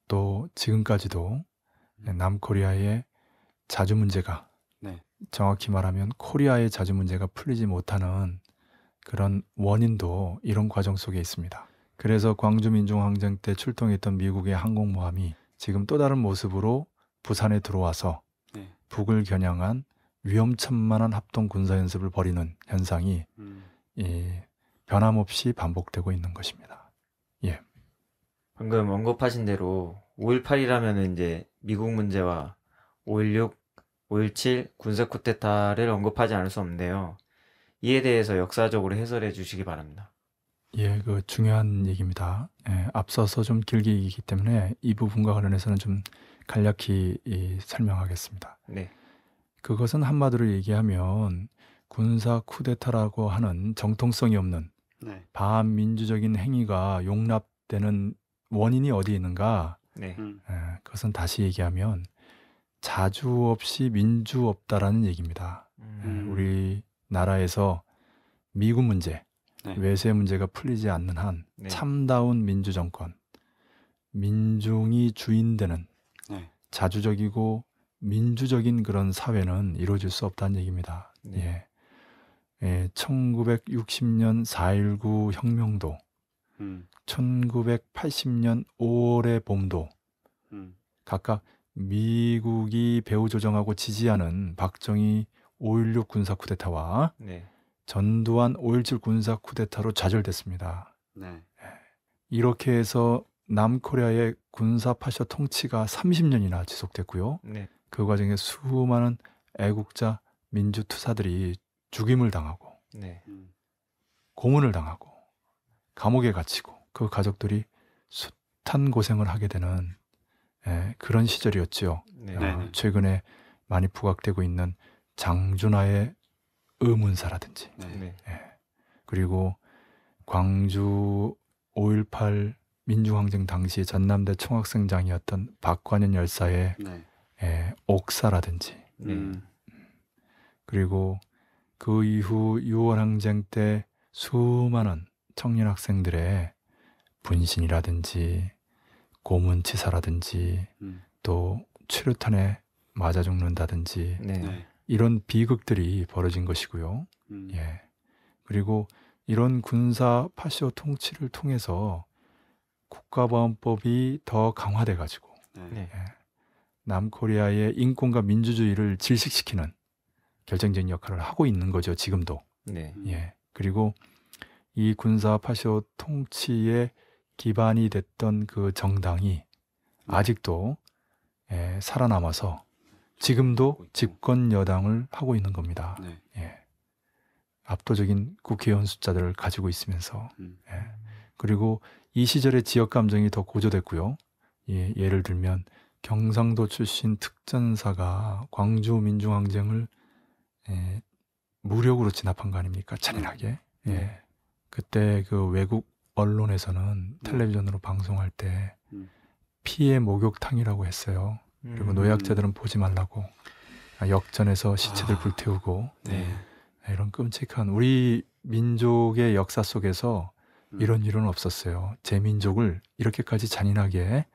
또 지금까지도 음. 남코리아의 자주 문제가 네. 정확히 말하면 코리아의 자주 문제가 풀리지 못하는 그런 원인도 이런 과정 속에 있습니다. 그래서 광주민중항쟁 때 출동했던 미국의 항공모함이 지금 또 다른 모습으로 부산에 들어와서 네. 북을 겨냥한 위험천만한 합동 군사 연습을 벌이는 현상이 음. 이 변함없이 반복되고 있는 것입니다. 예. 방금 언급하신 대로 5.18이라면 이제 미국 문제와 5.16, 5.17 군사 쿠데타를 언급하지 않을 수 없는데요. 이에 대해서 역사적으로 해설해 주시기 바랍니다. 예, 그 중요한 얘기입니다. 예, 앞서서 좀 길게 얘기했기 때문에 이 부분과 관련해서는 좀 간략히 이, 설명하겠습니다. 네. 그것은 한마디로 얘기하면 군사 쿠데타라고 하는 정통성이 없는 네. 반민주적인 행위가 용납되는 원인이 어디 있는가? 네. 음. 에, 예, 그것은 다시 얘기하면 자주 없이 민주 없다라는 얘기입니다. 음. 예, 우리 나라에서 미국 문제, 네. 외세 문제가 풀리지 않는 한 네. 참다운 민주 정권, 민중이 주인되는 네. 자주적이고 민주적인 그런 사회는 이루어질 수 없다는 얘기입니다. 네. 예. 예, 1960년 4.19 혁명도, 음. 1980년 5월의 봄도, 음. 각각 미국이 배후 조정하고 지지하는 박정희 5.16 군사 쿠데타와 네. 전두환 5.17 군사 쿠데타로 좌절됐습니다. 네. 예, 이렇게 해서 남코리아의 군사 파쇼 통치가 30년이나 지속됐고요. 네. 그 과정에 수많은 애국자 민주투사들이 죽임을 당하고 네. 고문을 당하고 감옥에 갇히고 그 가족들이 숱한 고생을 하게 되는 예, 그런 시절이었죠 네. 아, 최근에 많이 부각되고 있는 장준하의 의문사라든지 네. 네. 예, 그리고 광주 5.18 민주항쟁 당시 전남대 총학생장이었던 박관현 열사의 네. 예, 옥사라든지 네. 음. 그리고 그 이후 6월 항쟁 때 수많은 청년 학생들의 분신이라든지 고문 치사라든지 음. 또 최루탄에 맞아 죽는다든지 네. 네. 이런 비극들이 벌어진 것이고요. 음. 예. 그리고 이런 군사 파시오 통치를 통해서 국가보안법이 더 강화돼 가지고 네. 네. 예. 남코리아의 인권과 민주주의를 질식시키는 결정적인 역할을 하고 있는 거죠 지금도. 네. 예. 그리고 이 군사 파쇼 통치에 기반이 됐던 그 정당이 아직도 예, 살아남아서 지금도 집권 여당을 하고 있는 겁니다. 네. 예. 압도적인 국회의원 숫자들을 가지고 있으면서 음. 예. 그리고 이 시절의 지역 감정이 더 고조됐고요. 예, 예를 들면 경상도 출신 특전사가 광주 민중항쟁을 예, 무력으로 진압한 거 아닙니까? 잔인하게. 네. 예. 그때 그 외국 언론에서는 네. 텔레비전으로 방송할 때 음. 피해 목욕탕이라고 했어요. 그리고 음. 노약자들은 보지 말라고 아, 역전에서 시체들 아, 불태우고 네. 예. 아, 이런 끔찍한 우리 민족의 역사 속에서 음. 이런 일은 없었어요. 제 민족을 이렇게까지 잔인하게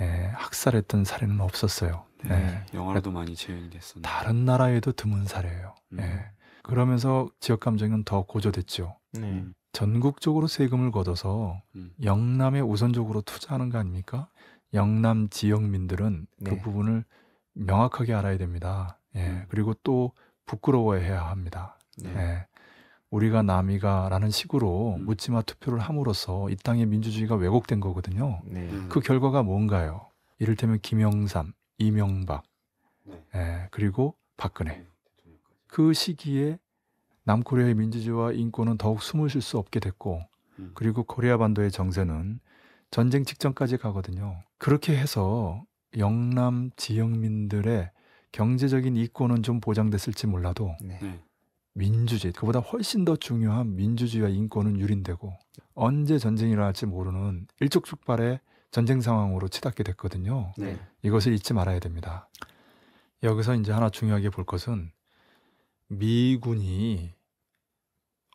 예, 학살했던 사례는 없었어요. 네. 네. 영화로도 많이 재현이 됐었는 다른 나라에도 드문 사례예요. 음. 예. 그러면서 지역 감정은 더 고조됐죠. 네. 음. 전국적으로 세금을 걷어서 음. 영남에 우선적으로 투자하는 거 아닙니까? 영남 지역민들은 그 네. 그 부분을 명확하게 알아야 됩니다. 예. 음. 그리고 또 부끄러워해야 합니다. 네. 예. 우리가 남이가라는 식으로 음. 묻지마 투표를 함으로써 이 땅의 민주주의가 왜곡된 거거든요. 네. 음. 그 결과가 뭔가요? 이를테면 김영삼, 이명박, 네. 예, 그리고 박근혜. 음, 그 시기에 남코리아의 민주주의와 인권은 더욱 숨을 쉴 수 없게 됐고, 음. 그리고 코리아 반도의 정세는 전쟁 직전까지 가거든요. 그렇게 해서 영남 지역민들의 경제적인 이권은 좀 보장됐을지 몰라도 네. 네. 민주주의 그보다 훨씬 더 중요한 민주주의와 인권은 유린되고 언제 전쟁이 일어날지 모르는 일촉즉발의 전쟁 상황으로 치닫게 됐거든요. 네. 이것을 잊지 말아야 됩니다. 여기서 이제 하나 중요하게 볼 것은 미군이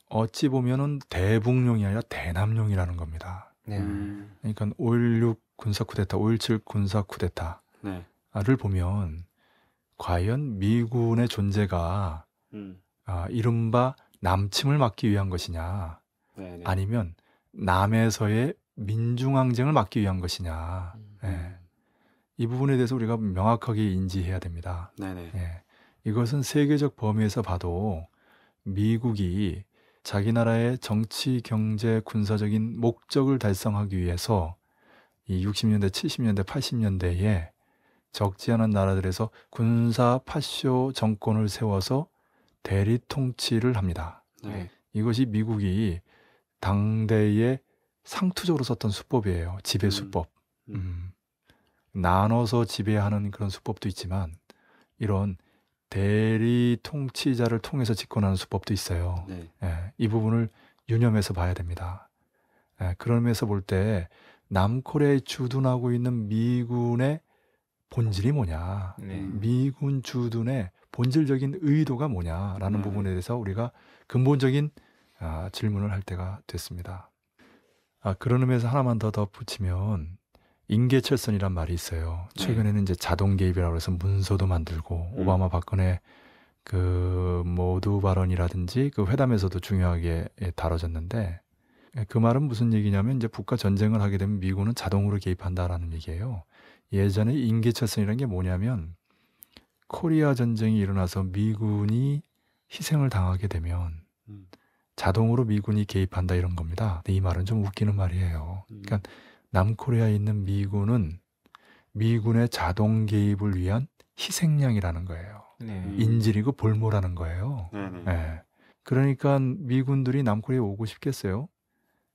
어찌 보면은 대북용이 아니라 대남용이라는 겁니다. 네. 음. 그러니까 5.16 군사 쿠데타, 5.17 군사 쿠데타를 보면 과연 미군의 존재가 음. 아, 이른바 남침을 막기 위한 것이냐, 네네. 네. 아니면 남에서의 민중항쟁을 막기 위한 것이냐. 음. 예. 이 부분에 대해서 우리가 명확하게 인지해야 됩니다. 네네. 예. 이것은 세계적 범위에서 봐도 미국이 자기 나라의 정치, 경제, 군사적인 목적을 달성하기 위해서 이 60년대, 70년대, 80년대에 적지 않은 나라들에서 군사 파쇼 정권을 세워서 대리 통치를 합니다. 네. 이것이 미국이 당대의 상투적으로 썼던 수법이에요. 지배 음. 수법. 음. 음. 나눠서 지배하는 그런 수법도 있지만 이런 대리 통치자를 통해서 집권하는 수법도 있어요. 네. 예, 이 부분을 유념해서 봐야 됩니다. 예, 그러면서 볼 때 남코레에 주둔하고 있는 미군의 본질이 뭐냐, 네. 미군 주둔의 본질적인 의도가 뭐냐라는 네. 부분에 대해서 우리가 근본적인 아, 질문을 할 때가 됐습니다. 아 그런 의미에서 하나만 더 덧붙이면 인계철선이란 말이 있어요. 네. 최근에는 이제 자동 개입이라고 해서 문서도 만들고 음. 오바마 박근혜 그 모두 발언이라든지 그 회담에서도 중요하게 예, 다뤄졌는데 예, 그 말은 무슨 얘기냐면 이제 북과 전쟁을 하게 되면 미군은 자동으로 개입한다라는 얘기예요. 예전에 인계철선이라는 게 뭐냐면 코리아 전쟁이 일어나서 미군이 희생을 당하게 되면 음. 자동으로 미군이 개입한다 이런 겁니다. 근데 이 말은 좀 웃기는 말이에요. 음. 그러니까 남코리아에 있는 미군은 미군의 자동 개입을 위한 희생양이라는 거예요. 네. 음. 인질이고 볼모라는 거예요. 네, 네. 네. 그러니까 미군들이 남코리아에 오고 싶겠어요.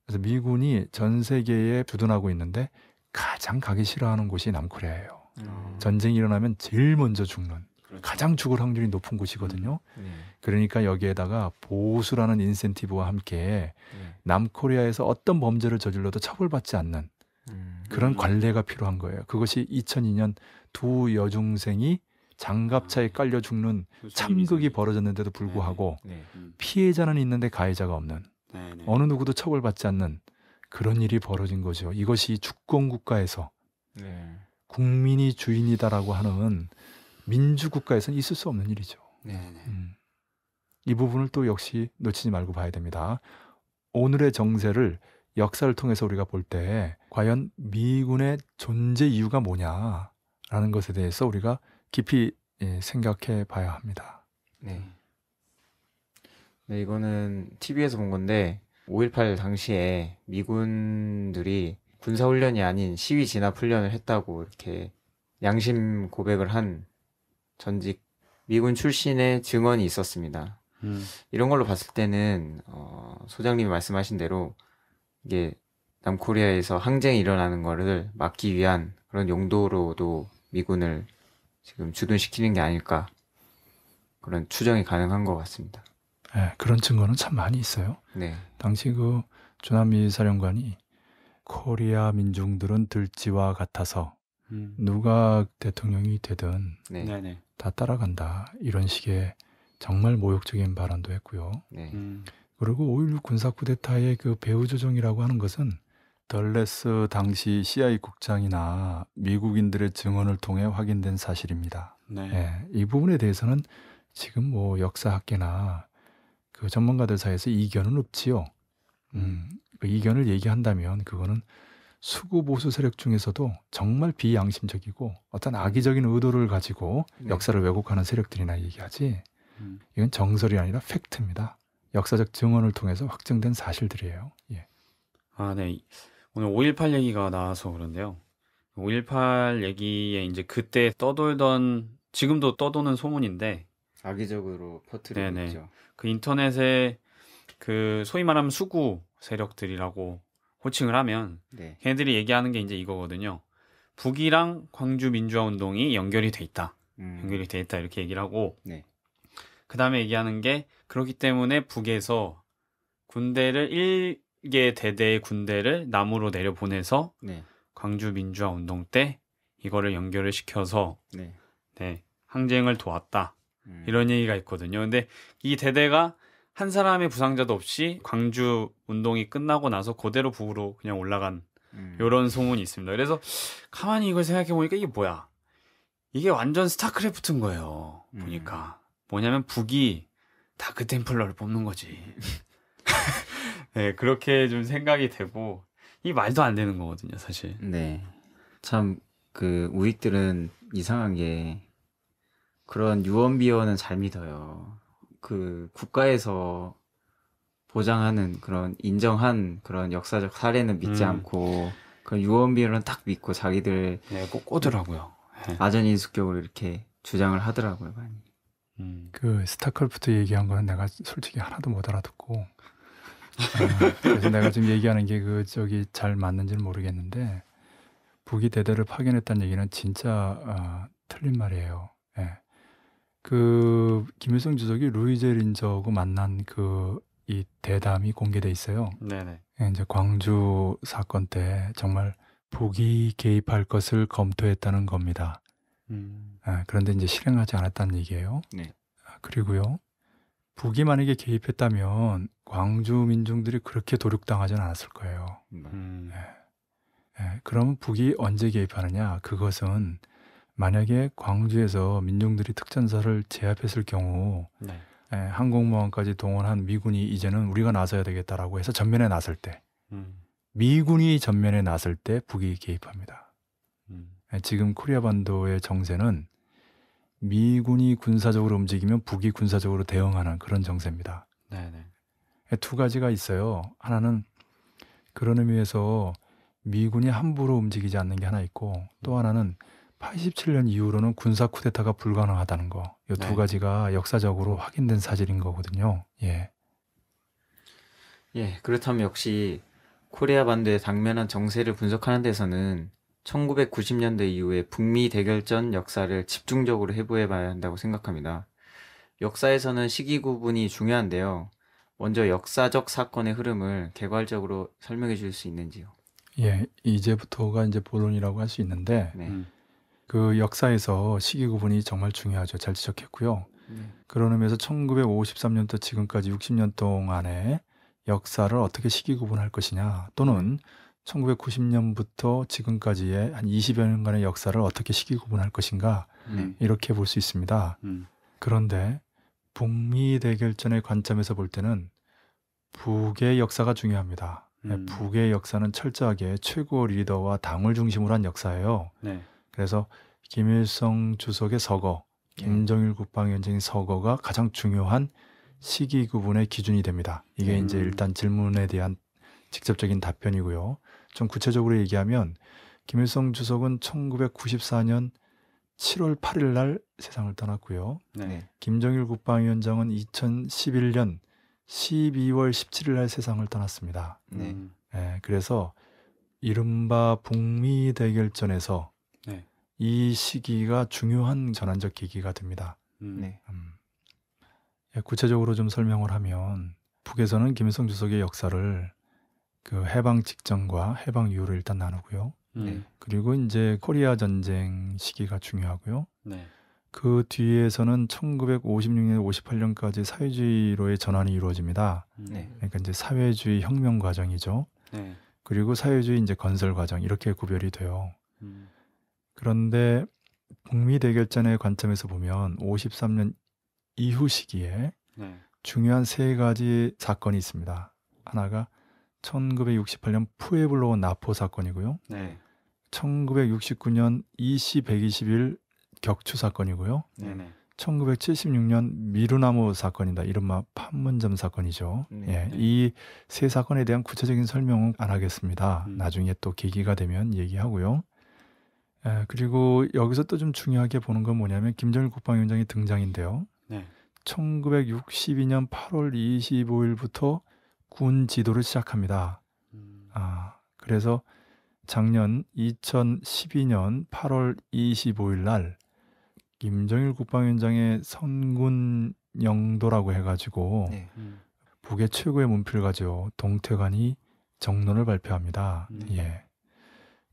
그래서 미군이 전 세계에 주둔하고 있는데 가장 가기 싫어하는 곳이 남코리아예요. 음. 전쟁이 일어나면 제일 먼저 죽는 그렇죠. 가장 죽을 확률이 높은 곳이거든요. 음. 네. 그러니까 여기에다가 보수라는 인센티브와 함께 네. 남코리아에서 어떤 범죄를 저질러도 처벌받지 않는 음. 그런 관례가 필요한 거예요. 그것이 2002년 두 여중생이 장갑차에 아, 깔려 죽는 그 참극이 벌어졌는데도 불구하고 네, 네. 음. 피해자는 있는데 가해자가 없는 네, 어느 누구도 처벌받지 않는 그런 일이 벌어진 거죠. 이것이 주권 국가에서 국민이 주인이다라고 하는 민주국가에선 있을 수 없는 일이죠. 네, 네. 음. 이 부분을 또 역시 놓치지 말고 봐야 됩니다. 오늘의 정세를 역사를 통해서 우리가 볼 때 과연 미군의 존재 이유가 뭐냐라는 것에 대해서 우리가 깊이 예, 생각해 봐야 합니다. 네. 네, 이거는 TV에서 본 건데 5.18 당시에 미군들이 군사훈련이 아닌 시위 진압 훈련을 했다고 이렇게 양심 고백을 한 전직 미군 출신의 증언이 있었습니다. 음. 이런 걸로 봤을 때는 어, 소장님이 말씀하신 대로 이게 남코리아에서 항쟁이 일어나는 거를 막기 위한 그런 용도로도 미군을 지금 주둔시키는 게 아닐까 그런 추정이 가능한 것 같습니다. 네, 그런 증거는 참 많이 있어요. 네. 당시 그 조남미 사령관이 코리아 민중들은 들쥐와 같아서 음. 누가 대통령이 되든 네. 다 따라간다 이런 식의 정말 모욕적인 발언도 했고요. 네. 음. 그리고 5.16 군사 쿠데타의 그 배후 조정이라고 하는 것은 덜레스 당시 CIA 국장이나 미국인들의 증언을 통해 확인된 사실입니다. 네. 네. 이 부분에 대해서는 지금 뭐 역사학계나 그 전문가들 사이에서 이견은 없지요. 음, 그 이견을 얘기한다면 그거는 수구 보수 세력 중에서도 정말 비양심적이고 어떤 악의적인 의도를 가지고 네. 역사를 왜곡하는 세력들이나 얘기하지 음. 이건 정설이 아니라 팩트입니다. 역사적 증언을 통해서 확정된 사실들이에요. 예. 아, 네. 오늘 5.18 얘기가 나와서 그런데요. 5.18 얘기에 이제 그때 떠돌던 지금도 떠도는 소문인데 악의적으로 퍼뜨리고 네네. 있죠. 그 인터넷에 그 소위 말하면 수구 세력들이라고 호칭을 하면 네. 걔네들이 얘기하는 게 이제 이거거든요. 북이랑 광주 민주화 운동이 연결이 돼 있다. 음. 연결이 돼 있다 이렇게 얘기를 하고 네. 그다음에 얘기하는 게 그렇기 때문에 북에서 군대를 일개 대대의 군대를 남으로 내려 보내서 네. 광주 민주화 운동 때 이거를 연결을 시켜서 네. 네, 항쟁을 도왔다. 음. 이런 얘기가 있거든요. 근데 이 대대가 한 사람의 부상자도 없이 광주 운동이 끝나고 나서 그대로 북으로 그냥 올라간 음. 요런 소문이 있습니다. 그래서 가만히 이걸 생각해 보니까 이게 뭐야? 이게 완전 스타크래프트인 거예요. 음. 보니까 뭐냐면 북이 다크 템플러를 뽑는 거지. 네, 그렇게 좀 생각이 되고 이 말도 안 되는 거거든요, 사실. 네. 참 그 우익들은 이상한 게 그런 유언비어는 잘 믿어요. 그 국가에서 보장하는 그런 인정한 그런 역사적 사례는 믿지 음. 않고 그런 유언비어는 딱 믿고 자기들 네, 꼬꼬더라고요. 네. 아전 인수격으 이렇게 주장을 하더라고요 많이. 음. 그 스타크래프트 얘기한 거 내가 솔직히 하나도 못 알아듣고 아, 그래서 내가 지금 얘기하는 게 그 저기 잘 맞는지는 모르겠는데 북이 대대를 파견했다는 얘기는 진짜 아, 틀린 말이에요. 예. 그 김일성 주석이 루이제 린저하고 만난 그 이 대담이 공개돼 있어요. 네네. 예, 이제 광주 사건 때 정말 북이 개입할 것을 검토했다는 겁니다. 음. 아, 그런데 이제 실행하지 않았다는 얘기예요. 네. 아, 그리고요. 북이 만약에 개입했다면 광주 민중들이 그렇게 도륙당하지는 않았을 거예요. 음. 예. 예. 그러면 북이 언제 개입하느냐? 그것은 만약에 광주에서 민중들이 특전사를 제압했을 경우 네. 예, 항공모함까지 동원한 미군이 이제는 우리가 나서야 되겠다라고 해서 전면에 나설 때 음. 미군이 전면에 나설 때 북이 개입합니다. 음. 예, 지금 코리아 반도의 정세는 미군이 군사적으로 움직이면 북이 군사적으로 대응하는 그런 정세입니다. 네네. 네. 예, 두 가지가 있어요. 하나는 그런 의미에서 미군이 함부로 움직이지 않는 게 하나 있고 또 음. 하나는 87년 이후로는 군사 쿠데타가 불가능하다는 거. 이두 네. 가지가 역사적으로 확인된 사실인 거거든요. 예. 예, 그렇다면 역시 코리아 반도의 당면한 정세를 분석하는 데서는 1990년대 이후에 북미 대결전 역사를 집중적으로 해부해 봐야 한다고 생각합니다. 역사에서는 시기 구분이 중요한데요. 먼저 역사적 사건의 흐름을 개괄적으로 설명해 줄수 있는지요? 예, 이제부터가 이제 본론이라고 할 수 있는데 네. 음. 그 역사에서 시기 구분이 정말 중요하죠. 잘 지적했고요. 네. 그런 의미에서 1 9 5 3년도 지금까지 60년 동안에 역사를 어떻게 시기 구분할 것이냐 또는 1990년부터 지금까지의 한 20여 년간의 역사를 어떻게 시기 구분할 것인가 네. 이렇게 볼 수 있습니다. 음. 그런데 북미 대결전의 관점에서 볼 때는 북의 역사가 중요합니다. 네, 음. 북의 역사는 철저하게 최고 리더와 당을 중심으로 한 역사예요. 네. 그래서 김일성 주석의 서거, 네. 김정일 국방위원장의 서거가 가장 중요한 시기 구분의 기준이 됩니다. 이게 음. 이제 일단 질문에 대한 직접적인 답변이고요. 좀 구체적으로 얘기하면 김일성 주석은 1994년 7월 8일 날 세상을 떠났고요. 네. 네. 김정일 국방위원장은 2011년 12월 17일 날 세상을 떠났습니다. 네. 네 그래서 이른바 북미 대결전에서 이 시기가 중요한 전환적 계기가 됩니다. 음. 네. 음. 예, 구체적으로 좀 설명을 하면 북에서는 김일성 주석의 역사를 그 해방 직전과 해방 이후를 일단 나누고요. 음. 네. 그리고 이제 코리아 전쟁 시기가 중요하고요. 네. 그 뒤에서는 1956년 58년까지 사회주의로의 전환이 이루어집니다. 음. 네. 그러니까 이제 사회주의 혁명 과정이죠. 네. 그리고 사회주의 이제 건설 과정 이렇게 구별이 돼요. 음. 그런데 북미 대결전의 관점에서 보면 53년 이후 시기에 네. 중요한 세 가지 사건이 있습니다. 하나가 1968년 푸에블로 나포 사건이고요. 네. 1969년 2 0 121 격추 사건이고요. 네네. 1976년 미루나무 사건이다. 이른바 판문점 사건이죠. 네. 예, 네. 이세 사건에 대한 구체적인 설명은 안 하겠습니다. 음. 나중에 또 계기가 되면 얘기하고요. 예, 그리고 여기서 또 좀 중요하게 보는 건 뭐냐면 김정일 국방위원장의 등장인데요. 네. 1962년 8월 25일부터 군 지도를 시작합니다. 음. 아, 그래서 작년 2012년 8월 25일 날 김정일 국방위원장의 선군 영도라고 해가지고 네. 음. 북의 최고의 문필가죠 동태관이 정론을 발표합니다. 음. 예.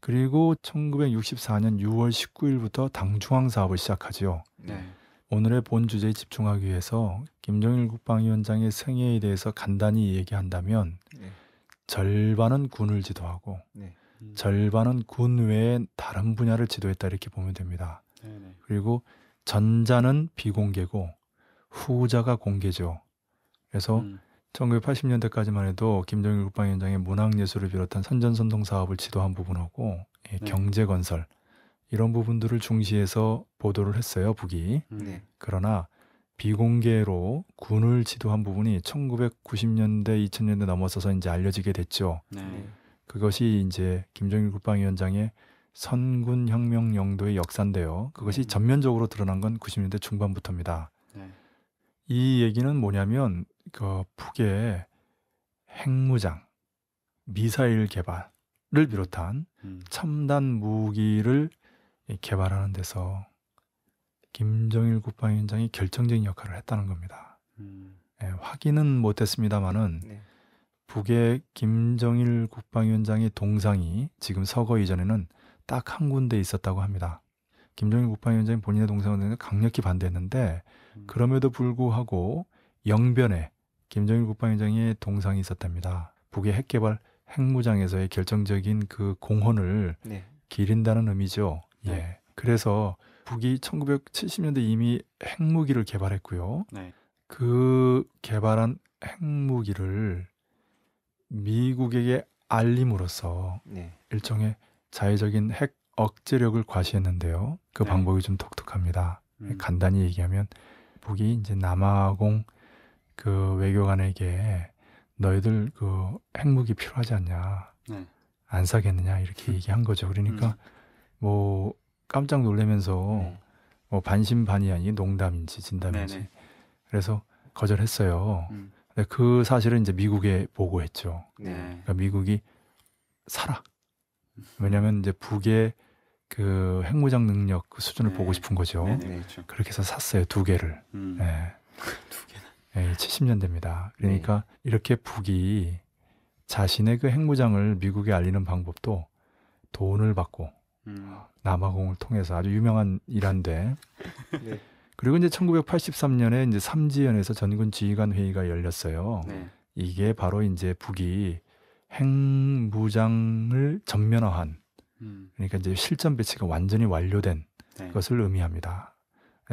그리고 1964년 6월 19일부터 당중앙 사업을 시작하지요. 네. 오늘의 본 주제에 집중하기 위해서 김정일 국방위원장의 생애에 대해서 간단히 얘기한다면 네. 절반은 군을 지도하고 네. 음. 절반은 군 외에 다른 분야를 지도했다 이렇게 보면 됩니다. 네네. 네. 그리고 전자는 비공개고 후자가 공개죠. 그래서 음. 1980년대까지만 해도 김정일 국방위원장의 문학예술을 비롯한 선전선동 사업을 지도한 부분하고 예, 네. 경제건설 이런 부분들을 중시해서 보도를 했어요 북이 음. 네. 그러나 비공개로 군을 지도한 부분이 1990년대 2000년대 넘어서서 이제 알려지게 됐죠 네. 네. 그것이 이제 김정일 국방위원장의 선군혁명 영도의 역사인데요 그것이 음. 전면적으로 드러난 건 90년대 중반부터입니다 네. 이 얘기는 뭐냐면 그 북의 핵무장, 미사일 개발을 비롯한 음. 첨단 무기를 개발하는 데서 김정일 국방위원장이 결정적인 역할을 했다는 겁니다. 음. 예, 확인은 못했습니다만은 네. 북의 김정일 국방위원장의 동상이 지금 서거 이전에는 딱 한 군데 있었다고 합니다. 김정일 국방위원장이 본인의 동상을 강력히 반대했는데 음. 그럼에도 불구하고 영변에 김정일 국방위원장의 동상이 있었답니다. 북의 핵개발 핵무장에서의 결정적인 그 공헌을 네. 기린다는 의미죠. 네. 예. 그래서 북이 1970년대 이미 핵무기를 개발했고요. 네. 그 개발한 핵무기를 미국에게 알림으로써 네. 일종의 자의적인 핵 억제력을 과시했는데요. 그 네. 방법이 좀 독특합니다. 음. 간단히 얘기하면 북이 이제 남아공 그 외교관에게 너희들 그 핵무기 필요하지 않냐. 네. 안 사겠느냐 이렇게 음. 얘기한 거죠. 그러니까 음. 뭐 깜짝 놀래면서 네. 뭐 반신반의 아니 농담인지 진담인지 네네. 그래서 거절했어요. 음. 근데 그사실은 이제 미국에 보고했죠. 네. 그러니까 미국이 사라. 음. 왜냐하면 이제 북의 그 핵무장 능력 그 수준을 네. 보고 싶은 거죠. 네네, 네, 그렇죠. 그렇게 해서 샀어요 두 개를. 음. 네. 두 개. 네, 예, 70년대입니다. 그러니까 네. 이렇게 북이 자신의 그 핵무장을 미국에 알리는 방법도 돈을 받고 음. 남아공을 통해서 아주 유명한 일한데 네. 그리고 이제 1983년에 이제 삼지연에서 전군 지휘관 회의가 열렸어요. 네. 이게 바로 이제 북이 핵무장을 전면화한 음. 그러니까 이제 실전 배치가 완전히 완료된 네. 것을 의미합니다.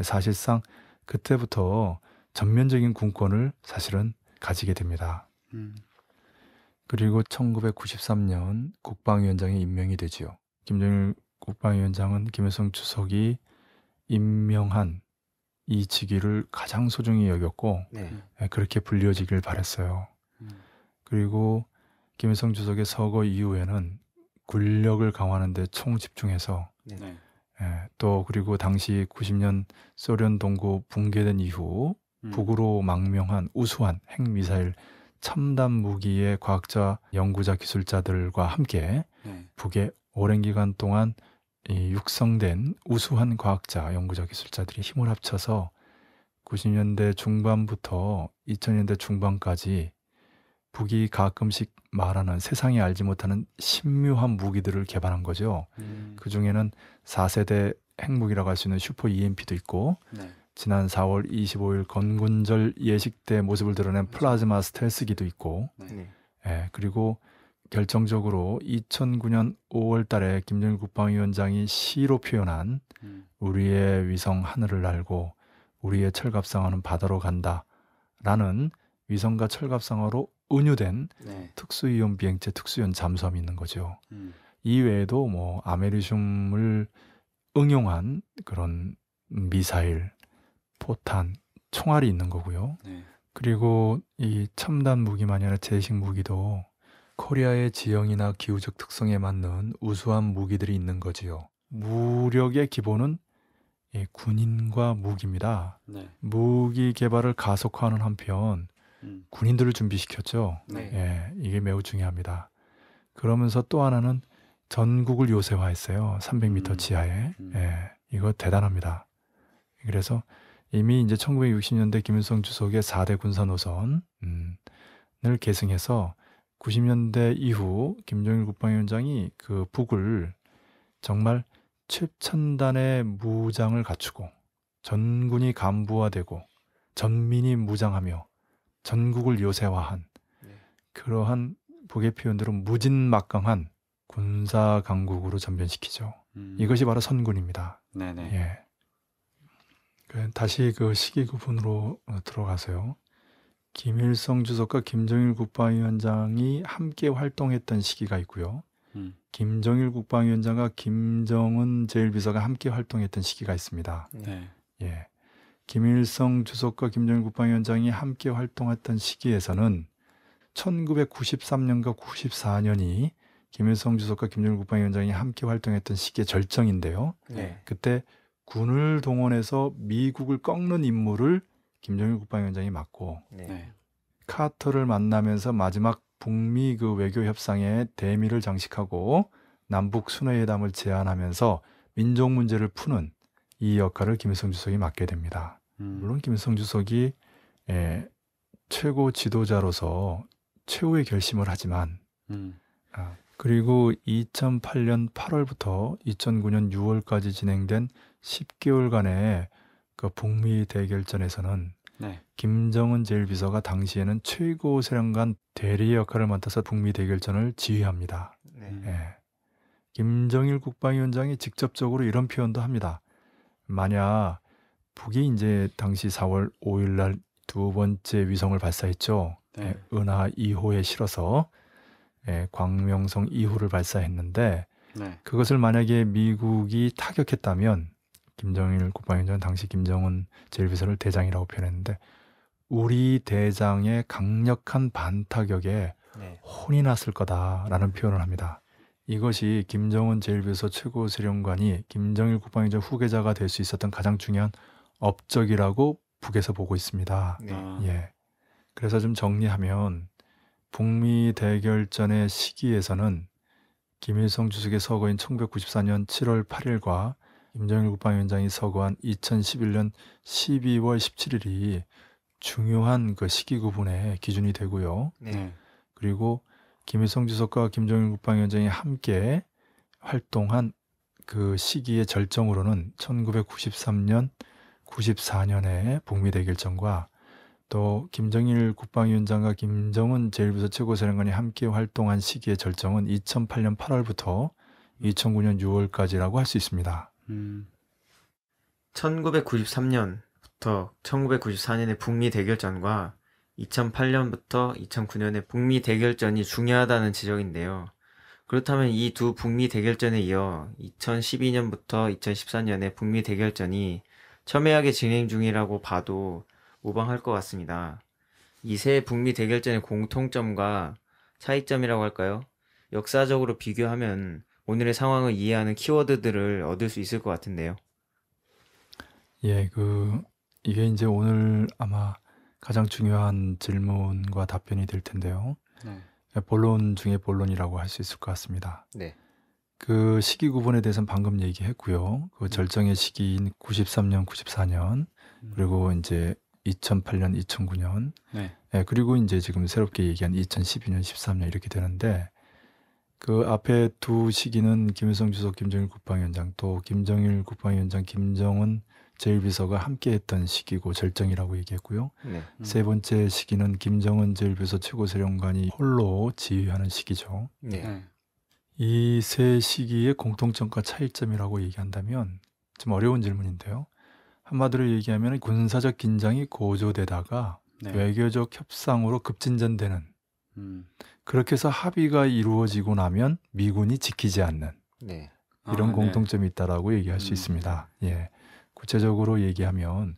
사실상 그때부터 전면적인 군권을 사실은 가지게 됩니다. 음. 그리고 1993년 국방위원장에 임명이 되지요. 김정일 국방위원장은 김일성 주석이 임명한 이 직위를 가장 소중히 여겼고 네. 예, 그렇게 불리워지길 바랬어요. 음. 그리고 김일성 주석의 서거 이후에는 군력을 강화하는 데 총집중해서 네. 예, 또 그리고 당시 90년 소련 동구 붕괴된 이후 음. 북으로 망명한 우수한 핵미사일 첨단 무기의 과학자, 연구자, 기술자들과 함께 네. 북에 오랜 기간 동안 이 육성된 우수한 과학자, 연구자, 기술자들이 힘을 합쳐서 90년대 중반부터 2000년대 중반까지 북이 가끔씩 말하는 세상이 알지 못하는 신묘한 무기들을 개발한 거죠. 음. 그 중에는 4세대 핵무기라고 할 수 있는 슈퍼 EMP도 있고 네. 지난 4월 25일 건군절 예식 때 모습을 드러낸 플라즈마 스텔스기도 있고 네. 네. 예, 그리고 결정적으로 2009년 5월 달에 김정일 국방위원장이 시로 표현한 음. 우리의 위성 하늘을 날고 우리의 철갑상어는 바다로 간다 라는 위성과 철갑상어로 은유된 네. 특수이온 비행체 특수이온 잠수함이 있는 거죠. 음. 이외에도 뭐 아메리슘을 응용한 그런 미사일 포탄, 총알이 있는 거고요. 네. 그리고 이 첨단 무기만이 아니라 제식 무기도 코리아의 지형이나 기후적 특성에 맞는 우수한 무기들이 있는 거지요. 무력의 기본은 예, 군인과 무기입니다. 네. 무기 개발을 가속화하는 한편 음. 군인들을 준비시켰죠. 네. 예, 이게 매우 중요합니다. 그러면서 또 하나는 전국을 요새화했어요. 300m 음. 지하에. 음. 예, 이거 대단합니다. 그래서 이미 이제 1960년대 김일성 주석의 4대 군사 노선을 음, 계승해서 90년대 이후 김정일 국방위원장이 그 북을 정말 최첨단의 무장을 갖추고 전군이 간부화되고 전민이 무장하며 전국을 요새화한 네. 그러한 북의 표현대로 무진막강한 군사 강국으로 전변시키죠. 음. 이것이 바로 선군입니다. 네네. 예. 네, 다시 그 시기 구분으로 어, 들어가서요 김일성 주석과 김정일 국방위원장이 함께 활동했던 시기가 있고요. 음. 김정일 국방위원장과 김정은 제1비서가 함께 활동했던 시기가 있습니다. 네. 예. 김일성 주석과 김정일 국방위원장이 함께 활동했던 시기에서는 1993년과 94년이 김일성 주석과 김정일 국방위원장이 함께 활동했던 시기의 절정인데요. 네. 그때 군을 동원해서 미국을 꺾는 임무를 김정일 국방위원장이 맡고 네. 네. 카터를 만나면서 마지막 북미 그 외교 협상의 대미를 장식하고 남북 순회회담을 제안하면서 민족 문제를 푸는 이 역할을 김일성 주석이 맡게 됩니다. 음. 물론 김일성 주석이 예, 최고 지도자로서 최후의 결심을 하지만 음. 아, 그리고 2008년 8월부터 2009년 6월까지 진행된 10개월간의 그 북미 대결전에서는 네. 김정은 제일비서가 당시에는 최고 세력간 대리의 역할을 맡아서 북미 대결전을 지휘합니다. 네. 예. 김정일 국방위원장이 직접적으로 이런 표현도 합니다. 만약 북이 이제 당시 4월 5일 날 두 번째 위성을 발사했죠. 네. 예, 은하 2호에 실어서 예, 광명성 2호를 발사했는데 네. 그것을 만약에 미국이 타격했다면 김정일 국방위원장은 당시 김정은 제일비서를 대장이라고 표현했는데 우리 대장의 강력한 반타격에 네. 혼이 났을 거다라는 표현을 합니다. 이것이 김정은 제일비서 최고수령관이 김정일 국방위원장 후계자가 될 수 있었던 가장 중요한 업적이라고 북에서 보고 있습니다. 네. 예. 그래서 좀 정리하면 북미 대결전의 시기에서는 김일성 주석의 서거인 1994년 7월 8일과 김정일 국방위원장이 서거한 2011년 12월 17일이 중요한 그 시기 구분의 기준이 되고요. 네. 네. 그리고 김일성 주석과 김정일 국방위원장이 함께 활동한 그 시기의 절정으로는 1993년, 9 4년에 북미 대결전과 또 김정일 국방위원장과 김정은 제1부서 최고사령관이 함께 활동한 시기의 절정은 2008년 8월부터 2009년 6월까지라고 할 수 있습니다. 음. 1993년부터 1994년의 북미 대결전과 2008년부터 2009년의 북미 대결전이 중요하다는 지적인데요. 그렇다면 이 두 북미 대결전에 이어 2012년부터 2014년의 북미 대결전이 첨예하게 진행 중이라고 봐도 무방할 것 같습니다. 이 세 북미 대결전의 공통점과 차이점이라고 할까요? 역사적으로 비교하면 오늘의 상황을 이해하는 키워드들을 얻을 수 있을 것 같은데요. 예, 그 이게 이제 오늘 아마 가장 중요한 질문과 답변이 될 텐데요. 네. 예, 본론 중에 본론이라고 할 수 있을 것 같습니다. 네. 그 시기 구분에 대해서는 방금 얘기했고요. 그 네. 절정의 시기인 93년, 94년 음. 그리고 이제 2008년, 2009년 네. 예, 그리고 이제 지금 새롭게 얘기한 2012년, 13년 이렇게 되는데 그 앞에 두 시기는 김일성 주석, 김정일 국방위원장, 또 김정일 국방위원장, 김정은 제1비서가 함께했던 시기고 절정이라고 얘기했고요. 네. 음. 세 번째 시기는 김정은 제1비서 최고세령관이 홀로 지휘하는 시기죠. 네. 네. 이 세 시기의 공통점과 차이점이라고 얘기한다면 좀 어려운 질문인데요. 한마디로 얘기하면 군사적 긴장이 고조되다가 네. 외교적 협상으로 급진전되는 음. 그렇게 해서 합의가 이루어지고 나면 미군이 지키지 않는 네. 이런 아, 네. 공통점이 네. 있다라고 얘기할 음. 수 있습니다. 예. 구체적으로 얘기하면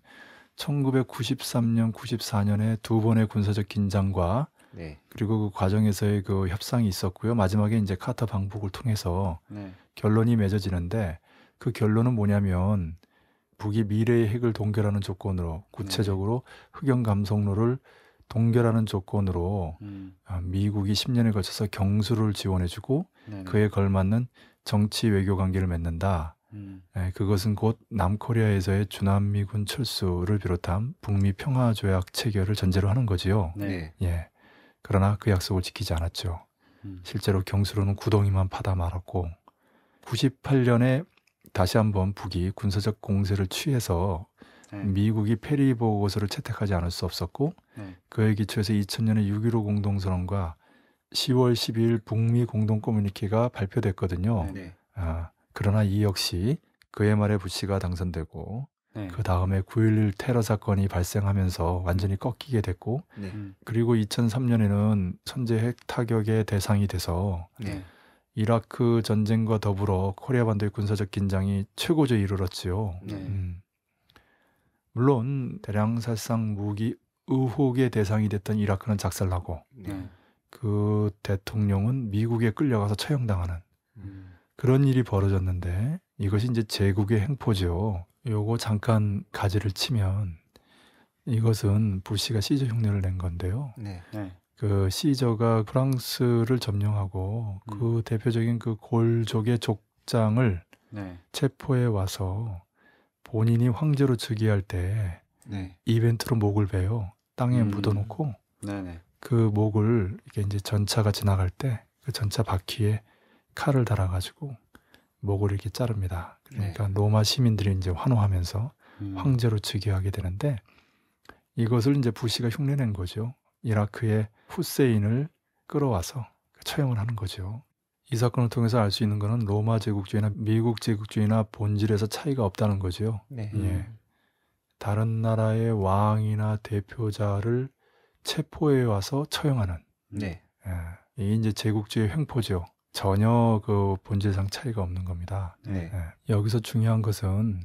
1993년, 94년에 두 번의 군사적 긴장과 네. 그리고 그 과정에서의 그 협상이 있었고요. 마지막에 이제 카터 방북을 통해서 네. 결론이 맺어지는데 그 결론은 뭐냐면 북이 미래의 핵을 동결하는 조건으로 네. 구체적으로 흑연 감속로를 동결하는 조건으로 음. 아, 미국이 10년에 걸쳐서 경수를 지원해주고 네네. 그에 걸맞는 정치 외교 관계를 맺는다. 음. 네, 그것은 곧 남코리아에서의 주남미군 철수를 비롯한 북미 평화조약 체결을 전제로 하는 거지요. 네. 네. 예. 그러나 그 약속을 지키지 않았죠. 음. 실제로 경수로는 구덩이만 파다 말았고 98년에 다시 한번 북이 군사적 공세를 취해서 네. 미국이 페리 보고서를 채택하지 않을 수 없었고 네. 그에 기초해서 2000년에 6.15 공동선언과 10월 12일 북미 공동 커뮤니케가 발표됐거든요. 네. 네. 아, 그러나 이 역시 그의 말에 부시가 당선되고 네. 그 다음에 9.11 테러 사건이 발생하면서 완전히 꺾이게 됐고 음. 그리고 2003년에는 선제 핵 타격의 대상이 돼서 이라크 전쟁과 더불어 코리아 반도의 군사적 긴장이 최고조에 이르렀지요. 음. 물론 대량 살상 무기 의혹의 대상이 됐던 이라크는 작살나고 네. 네. 그 대통령은 미국에 끌려가서 처형당하는 음. 그런 일이 벌어졌는데 이것이 이제 제국의 행포죠. 요거 잠깐 가지를 치면 이것은 부시가 시저 흉내를 낸 건데요. 네. 네. 그 시저가 프랑스를 점령하고 음. 그 대표적인 그 골족의 족장을 네. 체포해 와서 본인이 황제로 즉위할 때 네. 이벤트로 목을 베요. 땅에 음. 묻어놓고 네네. 그 목을 이게 이제 전차가 지나갈 때 그 전차 바퀴에 칼을 달아가지고 목을 이렇게 자릅니다. 그러니까 네. 로마 시민들이 이제 환호하면서 음. 황제로 즉위하게 되는데 이것을 이제 부시가 흉내낸 거죠. 이라크의 후세인을 끌어와서 그 처형을 하는 거죠. 이 사건을 통해서 알 수 있는 거는 로마 제국주의나 미국 제국주의나 본질에서 차이가 없다는 거지요 네. 예. 음. 다른 나라의 왕이나 대표자를 체포해 와서 처형하는. 네. 예. 이게 이제 제국주의 횡포죠. 전혀 그 본질상 차이가 없는 겁니다. 네. 예. 여기서 중요한 것은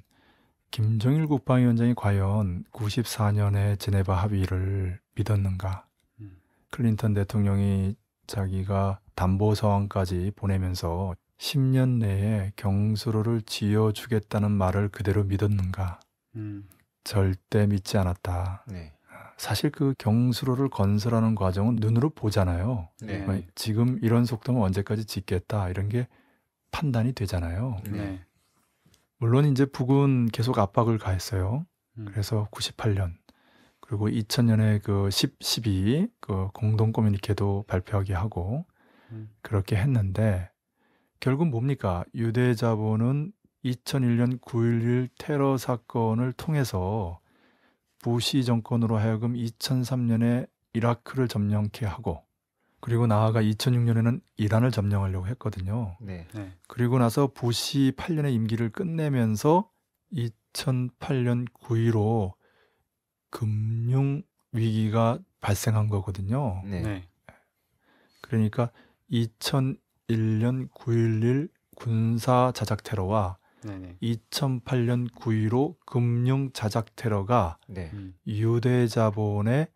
김정일 국방위원장이 과연 94년에 제네바 합의를 믿었는가? 음. 클린턴 대통령이 자기가 담보서항까지 보내면서 10년 내에 경수로를 지어주겠다는 말을 그대로 믿었는가? 음. 절대 믿지 않았다. 네. 사실 그 경수로를 건설하는 과정은 눈으로 보잖아요. 네. 뭐 지금 이런 속도면 언제까지 짓겠다 이런 게 판단이 되잖아요. 네. 네. 물론 이제 북은 계속 압박을 가했어요. 음. 그래서 98년 그리고 2000년에 그 10, 12 그 공동 커뮤니케도 발표하게 하고 그렇게 했는데 결국 뭡니까? 유대자본은 2001년 9.11 테러 사건을 통해서 부시 정권으로 하여금 2003년에 이라크를 점령케 하고 그리고 나아가 2006년에는 이란을 점령하려고 했거든요. 네. 네. 그리고 나서 부시 8년의 임기를 끝내면서 2008년 9.15 금융 위기가 발생한 거거든요. 네. 네. 그러니까 2001년 9.11 군사 자작 테러와 네네. 2008년 9.15 금융 자작 테러가 네. 음. 유대 자본의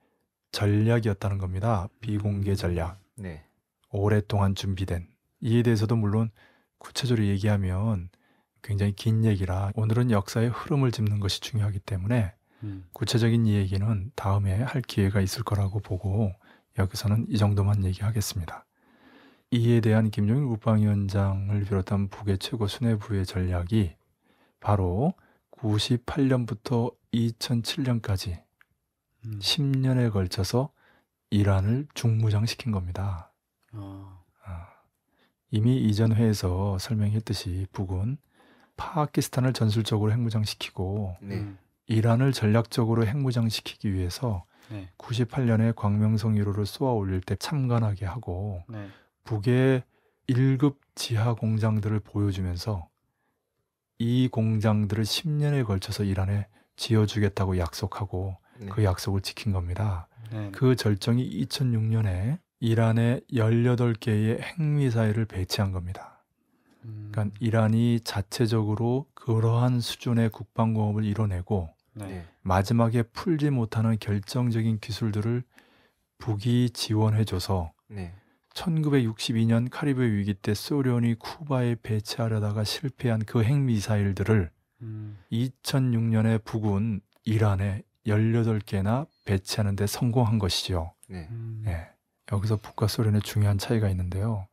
전략이었다는 겁니다. 비공개 음. 전략. 네. 오랫동안 준비된. 이에 대해서도 물론 구체적으로 얘기하면 굉장히 긴 얘기라 오늘은 역사의 흐름을 짚는 것이 중요하기 때문에 음. 구체적인 이 얘기는 다음에 할 기회가 있을 거라고 보고 여기서는 이 정도만 얘기하겠습니다. 이에 대한 김정일 국방위원장을 비롯한 북의 최고 수뇌부의 전략이 바로 98년부터 2007년까지 음. 10년에 걸쳐서 이란을 중무장시킨 겁니다. 어. 이미 이전 회에서 설명했듯이 북은 파키스탄을 전술적으로 핵무장시키고 네. 음. 이란을 전략적으로 핵무장시키기 위해서 네. 98년에 광명성 1호를 쏘아 올릴 때 참관하게 하고 네. 북의 1급 지하 공장들을 보여주면서 이 공장들을 10년에 걸쳐서 이란에 지어주겠다고 약속하고 네. 그 약속을 지킨 겁니다. 네. 그 절정이 2006년에 이란에 18개의 핵미사일을 배치한 겁니다. 음. 그러니까 이란이 자체적으로 그러한 수준의 국방공업을 이뤄내고 네. 네. 마지막에 풀지 못하는 결정적인 기술들을 북이 지원해줘서 네. 1962년 카리브해 위기 때 소련이 쿠바에 배치하려다가 실패한 그 핵미사일들을 음. 2006년에 북은 이란에 18개나 배치하는 데 성공한 것이죠. 네. 음. 네. 여기서 북과 소련의 중요한 차이가 있는데요.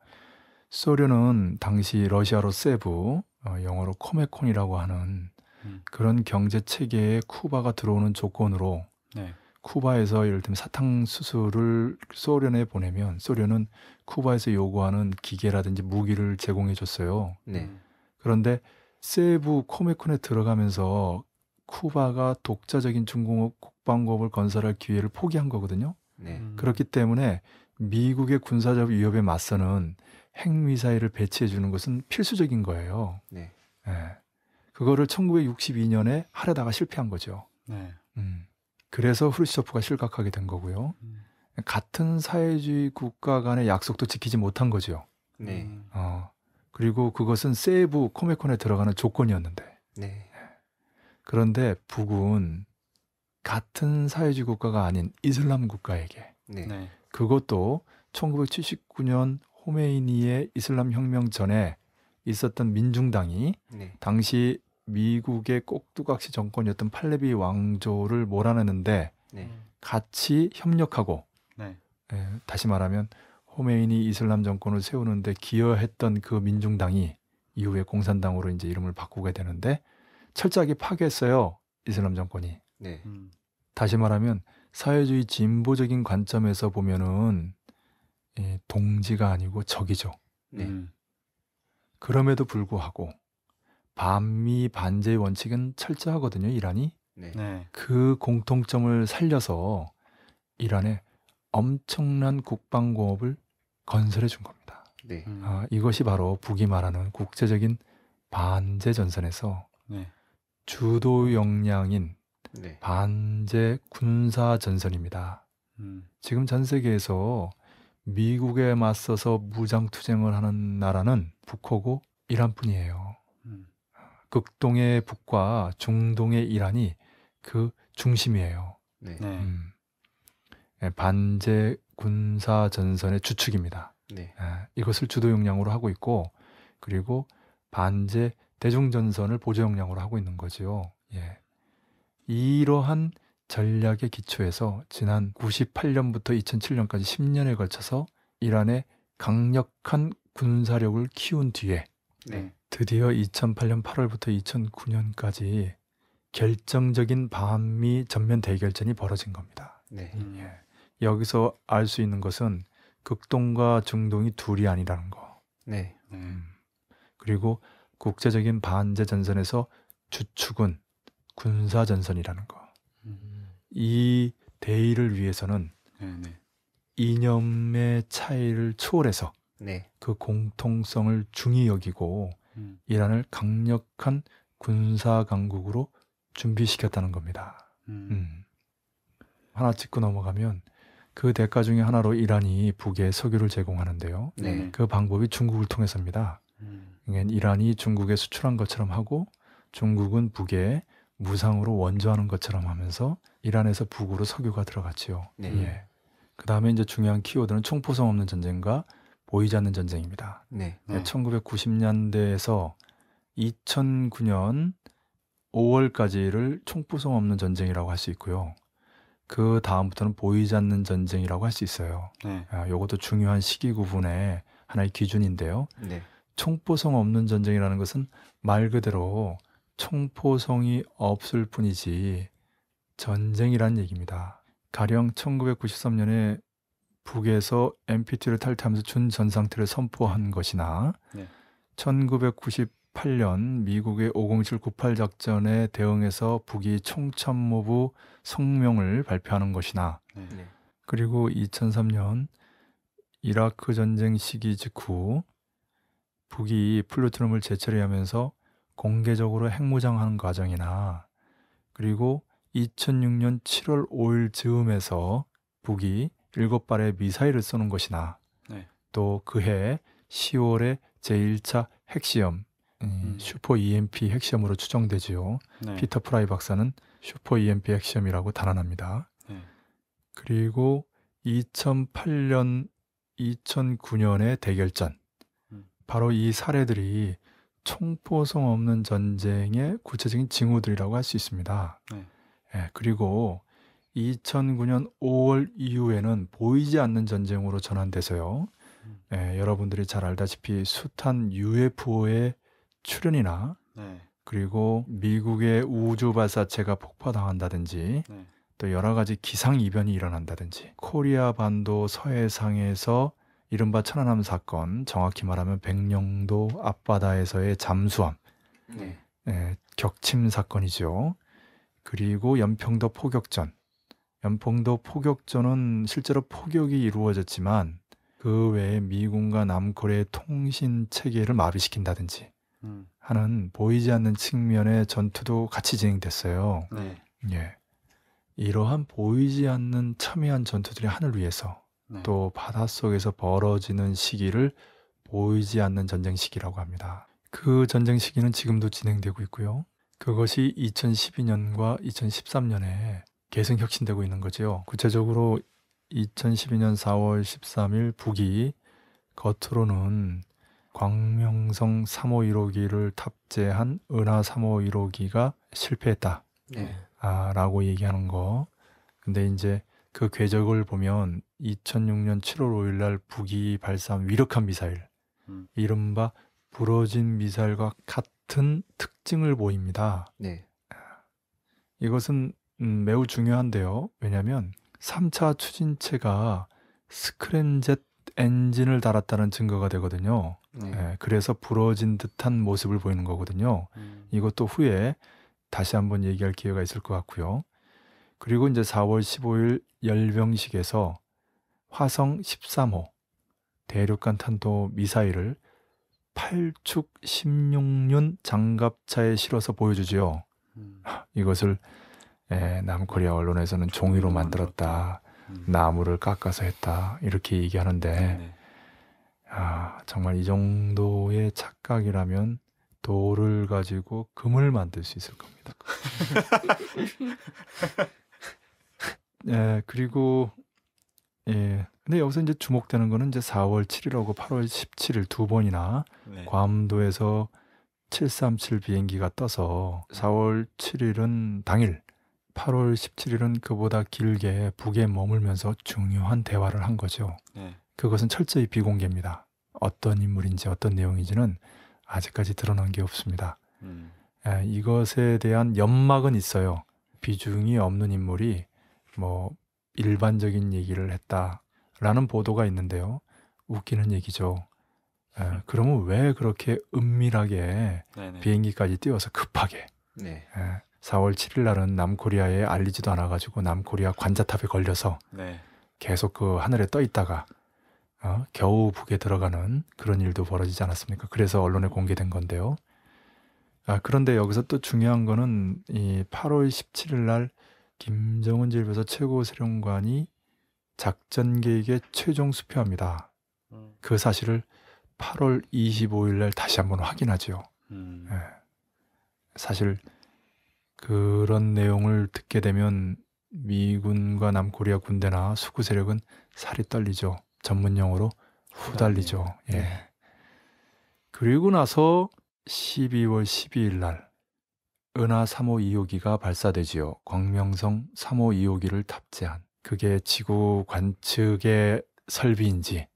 소련은 당시 러시아로 세부, 어, 영어로 코메콘이라고 하는 음. 그런 경제 체계에 쿠바가 들어오는 조건으로 네. 쿠바에서 예를 들면 사탕수수를 소련에 보내면 소련은 쿠바에서 요구하는 기계라든지 무기를 제공해 줬어요. 네. 음. 그런데 세부 코메콘에 들어가면서 쿠바가 독자적인 중공업 국방법을 건설할 기회를 포기한 거거든요. 네. 음. 그렇기 때문에 미국의 군사적 위협에 맞서는 핵미사일을 배치해 주는 것은 필수적인 거예요. 네. 네. 그거를 1962년에 하려다가 실패한 거죠. 네. 음. 그래서 후르츠초프가 실각하게 된 거고요. 음. 같은 사회주의 국가 간의 약속도 지키지 못한 거죠. 네. 음. 어, 그리고 그것은 세부 코메콘에 들어가는 조건이었는데. 네. 그런데 북은 같은 사회주의 국가가 아닌 이슬람 국가에게 네. 네. 그것도 1979년 호메이니의 이슬람 혁명 전에 있었던 민중당이 네. 당시 미국의 꼭두각시 정권이었던 팔레비 왕조를 몰아내는데 네. 같이 협력하고 네. 에, 예, 다시 말하면 호메인이 이슬람 정권을 세우는데 기여했던 그 민중당이 이후에 공산당으로 이제 이름을 바꾸게 되는데 철저하게 파괴했어요 이슬람 정권이. 네. 음. 다시 말하면 사회주의 진보적인 관점에서 보면은 예, 동지가 아니고 적이죠. 네. 음. 그럼에도 불구하고 반미 반제의 원칙은 철저하거든요, 이란이. 네. 네. 그 공통점을 살려서 이란에 엄청난 국방공업을 건설해 준 겁니다. 네. 음. 아, 이것이 바로 북이 말하는 국제적인 반제 전선에서 네. 주도 역량인 네. 반제 군사 전선입니다. 음. 지금 전 세계에서 미국에 맞서서 무장 투쟁을 하는 나라는 북하고 이란뿐이에요. 극동의 북과 중동의 이란이 그 중심이에요. 네. 네. 음. 예, 반제 군사 전선의 주축입니다. 네. 예, 이것을 주도 역량으로 하고 있고 그리고 반제 대중 전선을 보조 역량으로 하고 있는 거지요. 예. 이러한 전략의 기초에서 지난 98년부터 2007년까지 10년에 걸쳐서 이란의 강력한 군사력을 키운 뒤에 네. 드디어 2008년 8월부터 2009년까지 결정적인 반미 전면 대결전이 벌어진 겁니다. 네. 음. 예. 여기서 알 수 있는 것은 극동과 중동이 둘이 아니라는 거. 네. 음. 음. 그리고 국제적인 반제 전선에서 주축은 군사 전선이라는 거. 음. 이 대의를 위해서는 네네. 네. 이념의 차이를 초월해서 네. 그 공통성을 중히 여기고 음. 이란을 강력한 군사 강국으로 준비시켰다는 겁니다. 음. 음. 하나 찍고 넘어가면 그 대가 중에 하나로 이란이 북에 석유를 제공하는데요. 네. 그 방법이 중국을 통해서입니다. 음. 이란이 중국에 수출한 것처럼 하고 중국은 북에 무상으로 원조하는 것처럼 하면서 이란에서 북으로 석유가 들어갔지요. 네. 예. 그 다음에 이제 중요한 키워드는 총포성 없는 전쟁과 보이지 않는 전쟁입니다. 네. 네. 1990년대에서 2009년 5월까지를 총부성 없는 전쟁이라고 할 수 있고요. 그 다음부터는 보이지 않는 전쟁이라고 할 수 있어요. 네. 이것도 아, 중요한 시기 구분의 하나의 기준인데요. 네. 총포성 없는 전쟁이라는 것은 말 그대로 총포성이 없을 뿐이지 전쟁이란 얘기입니다. 가령 1993년에 북에서 MPT를 탈퇴하면서 준전 상태를 선포한 것이나 네. 1998년 미국의 507 98 작전에 대응해서 북이 총참모부 성명을 발표하는 것이나 네. 네. 그리고 2003년 이라크 전쟁 시기 직후 북이 플루트늄을 재처리하면서 공개적으로 핵무장하는 과정이나 그리고 2006년 7월 5일 즈음에서 북이 일곱 발의 미사일을 쏘는 것이나 네. 또 그해 10월에 제1차 핵시험 음. 음. 슈퍼 EMP 핵시험으로 추정되지요. 네. 피터 프라이 박사는 슈퍼 EMP 핵시험이라고 단언합니다. 네. 그리고 2008년, 2009년의 대결전. 음. 바로 이 사례들이 총포성 없는 전쟁의 구체적인 징후들이라고 할 수 있습니다. 네. 예, 그리고 2009년 5월 이후에는 보이지 않는 전쟁으로 전환돼서요. 음. 예, 여러분들이 잘 알다시피 숱한 UFO의 출현이나 네. 그리고 미국의 우주 발사체가 폭파당한다든지 네. 또 여러 가지 기상 이변이 일어난다든지 코리아 반도 서해상에서 이른바 천안함 사건, 정확히 말하면 백령도 앞바다에서의 잠수함, 네. 예, 격침 사건이죠. 그리고 연평도 포격전, 연평도 포격전은 실제로 포격이 이루어졌지만 그 외에 미군과 남코의 통신 체계를 마비시킨다든지 음. 하는 보이지 않는 측면의 전투도 같이 진행됐어요. 네. 예. 이러한 보이지 않는 참여한 전투들이 하늘 위에서 네. 또바닷 속에서 벌어지는 시기를 보이지 않는 전쟁 시기라고 합니다. 그 전쟁 시기는 지금도 진행되고 있고요. 그것이 2012년과 2013년에 계승 혁신되고 있는 거지요. 구체적으로 2012년 4월 13일 북이 겉으로는 광명성 3호1호기를 탑재한 은하 3호1호기가 실패했다. 네. 아, 라고 얘기하는 거. 근데 이제 그 궤적을 보면 2006년 7월 5일 날 북이 발사한 위력한 미사일, 음. 이른바 부러진 미사일과 같은 특징을 보입니다. 네. 이것은 음 매우 중요한데요. 왜냐면 하3차 추진체가 스크랜젯 엔진을 달았다는 증거가 되거든요. 네. 예, 그래서 부러진 듯한 모습을 보이는 거거든요. 음. 이것도 후에 다시 한번 얘기할 기회가 있을 것 같고요. 그리고 이제 4월 15일 열병식에서 화성 13호 대륙간 탄도 미사일을 8축 16륜 장갑차에 실어서 보여주지요. 음. 이것을 예, 남코리아 언론에서는 종이로 음, 만들었다. 음. 나무를 깎아서 했다. 이렇게 얘기하는데 네. 아, 정말 이 정도의 착각이라면 돌을 가지고 금을 만들 수 있을 겁니다. 예, 그리고 예. 근데 여기서 이제 주목되는 거는 이제 4월 7일하고 8월 17일 두 번이나 네. 괌도에서 737 비행기가 떠서 4월 음. 7일은 당일 8월 17일은 그보다 길게 북에 머물면서 중요한 대화를 한 거죠. 네. 그것은 철저히 비공개입니다. 어떤 인물인지 어떤 내용인지는 아직까지 드러난 게 없습니다. 음. 에, 예, 이것에 대한 연막은 있어요. 비중이 없는 인물이 뭐 일반적인 얘기를 했다라는 보도가 있는데요. 웃기는 얘기죠. 에, 예, 음. 그러면 왜 그렇게 은밀하게 네네. 비행기까지 띄워서 급하게 네. 에, 예, 4월 7일 날은 남코리아에 알리지도 않아가지고 남코리아 관자탑에 걸려서 네. 계속 그 하늘에 떠 있다가 어, 겨우 북에 들어가는 그런 일도 벌어지지 않았습니까? 그래서 언론에 공개된 건데요. 아, 그런데 여기서 또 중요한 거는 이 8월 17일 날 김정은 질부에서 최고세령관이 작전 계획의 최종 수표합니다. 음. 그 사실을 8월 25일 날 다시 한번 확인하지요. 음. 예. 사실 그런 내용을 듣게 되면 미군과 남코리아 군대나 수구 세력은 살이 떨리죠. 전문 용어로 후달리죠. 네. 예. 그리고 나서 12월 12일 날 은하 3호 2호기가 발사되지요. 광명성 3호 2호기를 탑재한 그게 지구 관측의 설비인지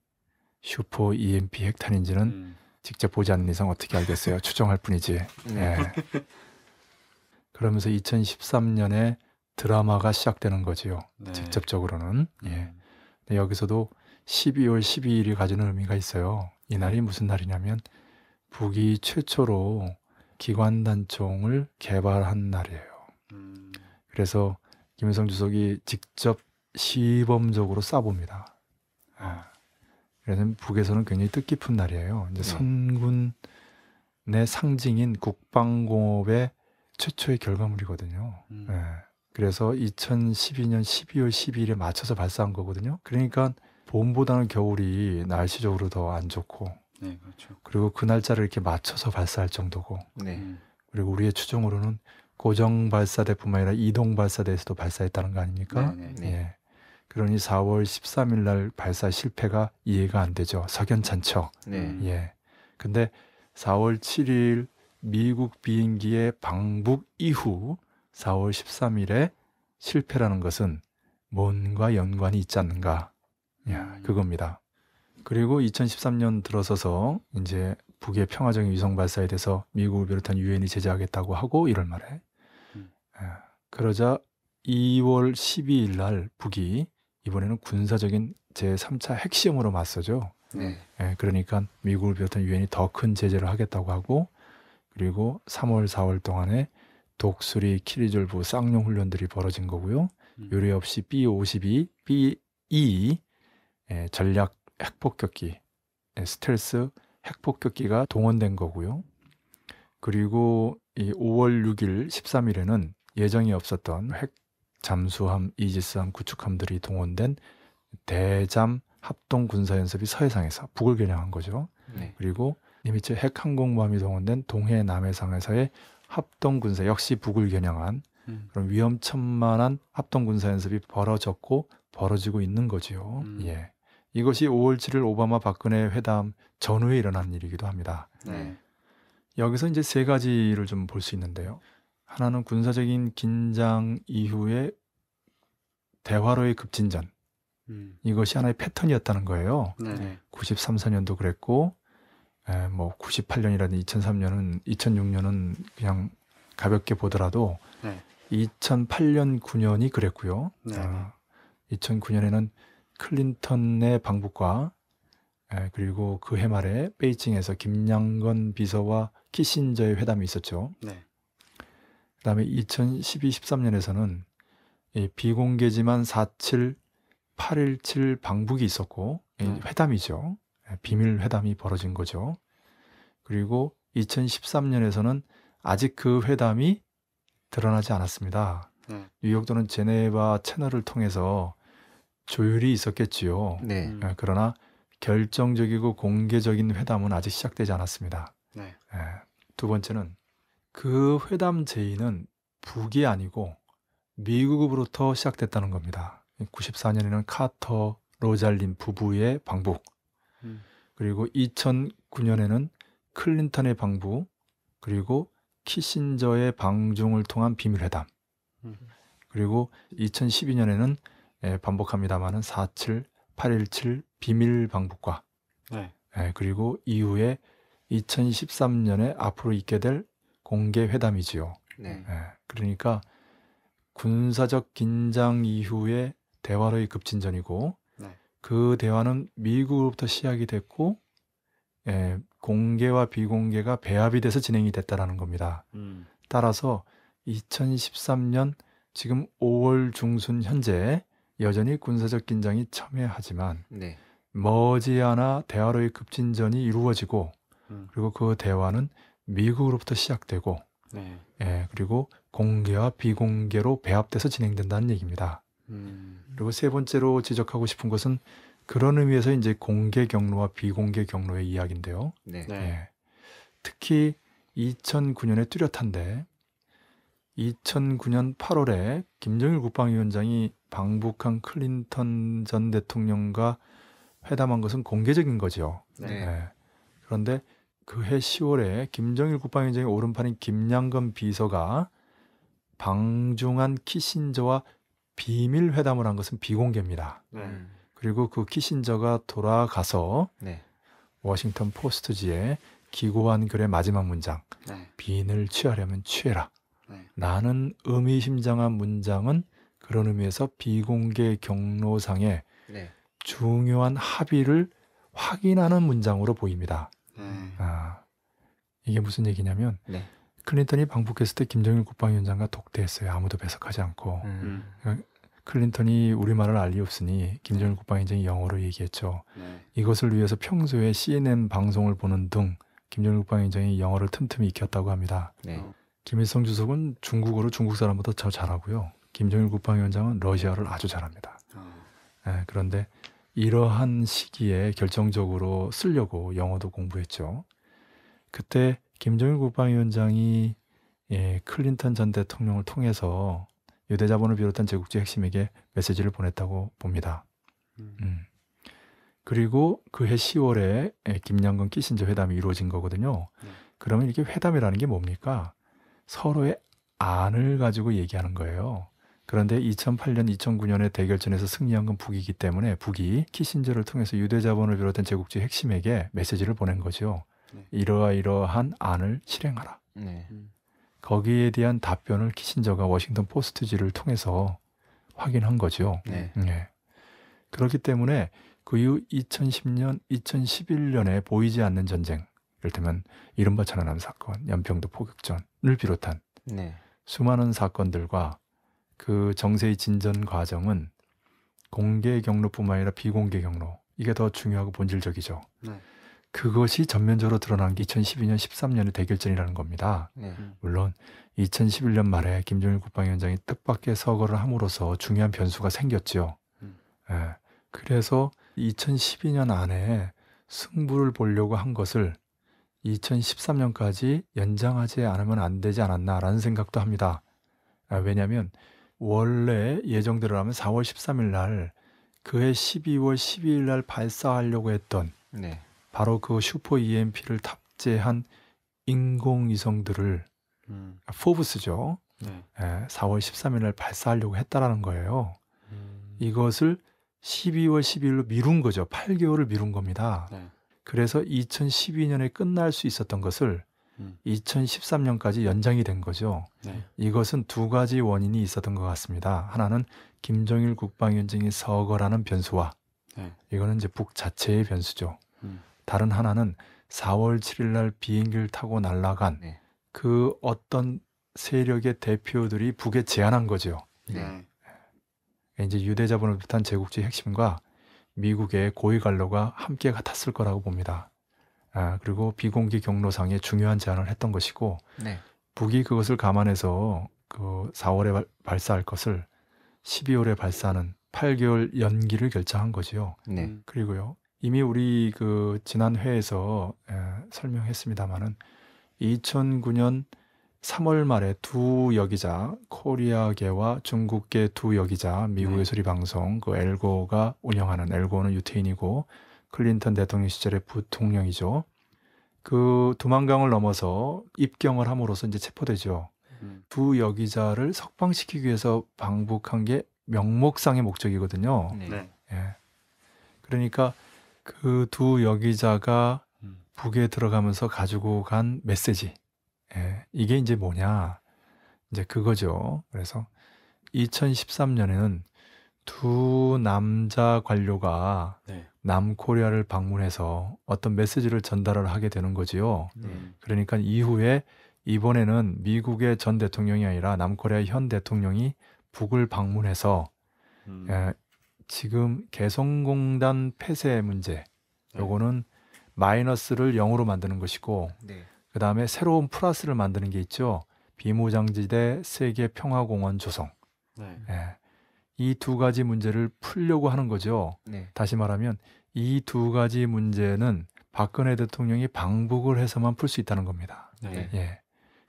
슈퍼 EMP 핵탄인지는 음. 직접 보지 않는 이상 어떻게 알겠어요. 추정할 뿐이지. 네. 예. 그러면서 2013년에 드라마가 시작되는 거지요. 네. 직접적으로는. 예. 음. 근데 여기서도 12월 12일이 가지는 의미가 있어요. 이날이 무슨 날이냐면 북이 최초로 기관단총을 개발한 날이에요. 음. 그래서 김일성 주석이 직접 시범적으로 쏴봅니다. 아. 그래서 북에서는 굉장히 뜻깊은 날이에요. 이제 네. 선군 내 상징인 국방공업의 최초의 결과물이거든요. 음. 네. 그래서 2012년 12월 12일에 맞춰서 발사한 거거든요. 그러니까 봄보다는 겨울이 날씨적으로 더 안 좋고, 네, 그렇죠. 그리고 그 날짜를 이렇게 맞춰서 발사할 정도고, 네. 음. 그리고 우리의 추정으로는 고정 발사대뿐만 아니라 이동 발사대에서도 발사했다는 거 아닙니까? 네, 네, 네. 예. 그러니 4월 13일 날 발사 실패가 이해가 안 되죠. 석연찮죠. 네. 예. 근데 4월 7일 미국 비행기의 방북 이후 4월 13일에 실패라는 것은 뭔가 연관이 있지 않는가. 야, 음. 그겁니다. 그리고 2013년 들어서서 이제 북의 평화적인 위성 발사에 대해서 미국을 비롯한 유엔이 제재하겠다고 하고 이럴 말에 음. 아, 그러자 2월 12일 날 북이 이번에는 군사적인 제3차 핵시험으로 맞서죠. 네. 예, 그러니까 미국을 비롯한 유엔이 더 큰 제재를 하겠다고 하고 그리고 3월, 4월 동안에 독수리, 키리졸브, 쌍용 훈련들이 벌어진 거고요. 음. 요리 없이 B52, B2 예, 전략 핵폭격기, 예, 스텔스 핵폭격기가 동원된 거고요. 그리고 이 5월 6일, 13일에는 예정이 없었던 핵 잠수함, 이지스함, 구축함들이 동원된 대잠 합동 군사 연습이 서해상에서 북을 겨냥한 거죠. 네. 그리고 니미츠 핵 항공모함이 동원된 동해 남해상에서의 합동 군사 역시 북을 겨냥한 음. 그런 위험천만한 합동 군사 연습이 벌어졌고 벌어지고 있는 거지요. 음. 예. 이것이 5월 7일 오바마 박근혜 회담 전후에 일어난 일이기도 합니다. 네. 여기서 이제 세 가지를 좀 볼 수 있는데요. 하나는 군사적인 긴장 이후에 대화로의 급진전. 음. 이것이 하나의 패턴이었다는 거예요. 네. 93, 4년도 그랬고 에, 예, 뭐 98년이라든지 2003년은 2006년은 그냥 가볍게 보더라도 네. 2008년 9년이 그랬고요. 네. 어, 아, 2009년에는 클린턴의 방북과 에, 예, 그리고 그 해 말에 베이징에서 김양건 비서와 키신저의 회담이 있었죠. 네. 그다음에 2012, 13년에서는 이 비공개지만 4.7, 8.17 방북이 있었고 네. 회담이죠. 아, 비밀 회담이 벌어진 거죠. 그리고 2013년에서는 아직 그 회담이 드러나지 않았습니다. 음. 뉴욕 도는 제네바 채널을 통해서 조율이 있었겠지요. 네. 음. 예, 그러나 결정적이고 공개적인 회담은 아직 시작되지 않았습니다. 네. 예, 두 번째는 그 회담 제의는 북이 아니고 미국으로부터 시작됐다는 겁니다. 94년에는 카터 로잘린 부부의 방북, 그리고 2009년에는 클린턴의 방부 그리고 키신저의 방중을 통한 비밀회담 그리고 2012년에는 예, 반복합니다만은 4.7, 8.17 비밀 방북과 네. 예, 그리고 이후에 2013년에 앞으로 있게 될 공개 회담이지요. 네. 예, 그러니까 군사적 긴장 이후에 대화로의 급진전이고 그 대화는 미국으로부터 시작이 됐고 예, 공개와 비공개가 배합이 돼서 진행이 됐다라는 겁니다. 음. 따라서 2013년 지금 5월 중순 현재 여전히 군사적 긴장이 첨예하지만 네. 머지않아 대화로의 급진전이 이루어지고 음. 그리고 그 대화는 미국으로부터 시작되고 네. 예, 그리고 공개와 비공개로 배합돼서 진행된다는 얘기입니다. 음. 그리고 세 번째로 지적하고 싶은 것은 그런 의미에서 이제 공개 경로와 비공개 경로의 이야기인데요. 네. 네. 예. 특히 2009년에 뚜렷한데 2009년 8월에 김정일 국방위원장이 방북한 클린턴 전 대통령과 회담한 것은 공개적인 거죠. 네. 네. 그런데 그해 10월에 김정일 국방위원장의 오른팔인 김양건 비서가 방중한 키신저와 비밀 회담을 한 것은 비공개입니다. 네. 음. 그리고 그 키신저가 돌아가서 네. 워싱턴 포스트지에 기고한 글의 마지막 문장 네. 비인을 취하려면 취해라. 네. 나는 의미심장한 문장은 그런 의미에서 비공개 경로상의 네. 중요한 합의를 확인하는 문장으로 보입니다. 네. 아, 이게 무슨 얘기냐면 클린턴이 방북했을 때 김정일 국방위원장과 독대했어요. 아무도 배석하지 않고. 음. 음. 어, 클린턴이 우리말을 알 리 없으니 김정일 국방위원장이 영어로 얘기했죠. 네. 이것을 위해서 평소에 CNN 방송을 보는 등 김정일 국방위원장이 영어를 틈틈이 익혔다고 합니다. 네. 김일성 주석은 중국어로 중국 사람보다 더 잘하고요. 김정일 국방위원장은 러시아를 아주 잘합니다. 어. 네, 그런데 이러한 시기에 결정적으로 쓰려고 영어도 공부했죠. 그때 김정일 국방위원장이 예, 클린턴 전 대통령을 통해서 유대 자본을 비롯한 제국주의 핵심에게 메시지를 보냈다고 봅니다. 음. 음. 그리고 그해 10월에 예, 김양근 키신저 회담이 이루어진 거거든요. 음. 그러면 이게 렇 회담이라는 게 뭡니까? 서로의 안을 가지고 얘기하는 거예요. 그런데 2008년, 2 0 0 9년에 대결전에서 승리한 건 북이기 때문에 북이 키신저를 통해서 유대 자본을 비롯한 제국주의 핵심에게 메시지를 보낸 거죠. 네. 이러이러한 안을 실행하라. 네. 거기에 대한 답변을 키신저가 워싱턴 포스트지를 통해서 확인한 거죠. 네. 네. 그렇기 때문에 그 이후 2010년, 2011년에 보이지 않는 전쟁, 이를테면 이른바 천안함 사건, 연평도 포격전을 비롯한 네. 수많은 사건들과 그 정세의 진전 과정은 공개 경로뿐만 아니라 비공개 경로, 이게 더 중요하고 본질적이죠. 네. 그것이 전면적으로 드러난 게 2012년 13년의 대결전이라는 겁니다. 네. 물론 2011년 말에 김정일 국방위원장이 뜻밖의 서거를 함으로써 중요한 변수가 생겼지요. 음. 예. 그래서 2012년 안에 승부를 보려고 한 것을 2013년까지 연장하지 않으면 안 되지 않았나라는 생각도 합니다. 아, 왜냐하면 원래 예정대로라면 4월 13일 날 그해 12월 12일 날 발사하려고 했던 네. 바로 그 슈퍼 EMP를 탑재한 인공위성들을 음. 포브스죠. 네. 예, 4월 13일 날 발사하려고 했다라는 거예요. 음. 이것을 12월 12일로 미룬 거죠. 8개월을 미룬 겁니다. 네. 그래서 2012년에 끝날 수 있었던 것을 음. 2013년까지 연장이 된 거죠. 네. 이것은 두 가지 원인이 있었던 것 같습니다. 하나는 김정일 국방위원장이 서거라는 변수와 네. 이거는 이제 북 자체의 변수죠. 음. 다른 하나는 4월 7일 날 비행기를 타고 날아간 네. 그 어떤 세력의 대표들이 북에 제안한 거죠. 네. 예. 이제 유대자본을 비롯한 제국주의 핵심과 미국의 고위 관료가 함께 같았을 거라고 봅니다. 아, 그리고 비공개 경로상의 중요한 제안을 했던 것이고 네. 북이 그것을 감안해서 그 4월에 발사할 것을 12월에 발사하는 8개월 연기를 결정한 거지요. 네. 그리고요 이미 우리 그 지난 회에서 설명했습니다만은 2009년 3월 말에 두 여기자 코리아계와 중국계 두 여기자 미국의 소리 네. 방송 그 엘고가 운영하는 엘고는 유태인이고 클린턴 대통령 시절의 부통령이죠. 그 두만강을 넘어서 입경을 함으로써 이제 체포되죠. 음. 두 여기자를 석방시키기 위해서 방북한 게 명목상의 목적이거든요. 네. 예. 그러니까 그두 여기자가 음. 북에 들어가면서 가지고 간 메시지. 예, 이게 이제 뭐냐. 이제 그거죠. 그래서 2013년에는 두 남자 관료가 네. 남코리아를 방문해서 어떤 메시지를 전달을 하게 되는 거지요. 음. 그러니까 이후에 이번에는 미국의 전 대통령이 아니라 남코리아현 대통령이 북을 방문해서 음. 예, 지금 개성공단 폐쇄 문제 네. 요거는 마이너스를 0으로 만드는 것이고 네. 그다음에 새로운 플러스를 만드는 게 있죠. 비무장지대 세계 평화공원 조성. 네. 예. 이두 가지 문제를 풀려고 하는 거죠. 네. 다시 말하면 이 두 가지 문제는 박근혜 대통령이 방북을 해서만 풀 수 있다는 겁니다. 네. 예.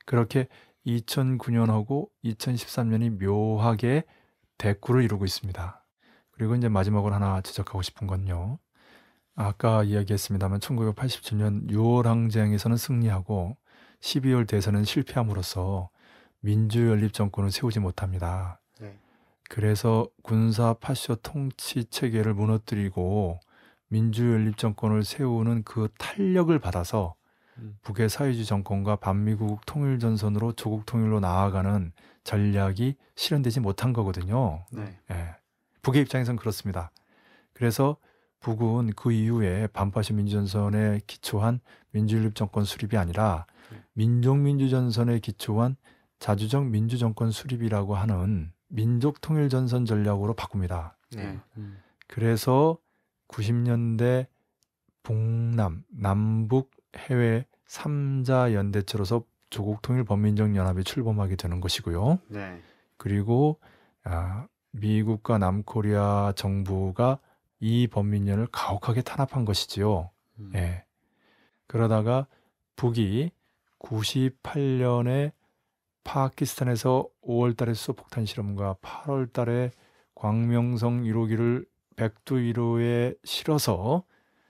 그렇게 2009년하고 2013년이 묘하게 대꾸를 이루고 있습니다. 그리고 이제 마지막으로 하나 지적하고 싶은 건요. 아까 이야기했습니다만 1987년 6월 항쟁에서는 승리하고 12월 대선은 실패함으로써 민주연립 정권을 세우지 못합니다. 네. 그래서 군사 파쇼 통치 체계를 무너뜨리고 민주연립 정권을 세우는 그 탄력을 받아서 음. 북의 사회주의 정권과 반미국 통일 전선으로 조국 통일로 나아가는 전략이 실현되지 못한 거거든요. 네. 예. 북의 입장에선 그렇습니다. 그래서 북은 그 이후에 반파시 민주전선에 기초한 민주윤립 정권 수립이 아니라 네. 민족민주전선에 기초한 자주적 민주정권 수립이라고 하는 민족통일전선 전략으로 바꿉니다. 네. 음. 그래서 90년대 북남, 남북, 해외 3자 연대체로서 조국통일범민정연합이 출범하게 되는 것이고요. 네. 그리고 아, 미국과 남코리아 정부가 이 범민련을 가혹하게 탄압한 것이지요. 음. 예. 그러다가 북이 98년에 파키스탄에서 5월 달에 수소폭탄 실험과 8월 달에 광명성 1호기를 백두 1호에 실어서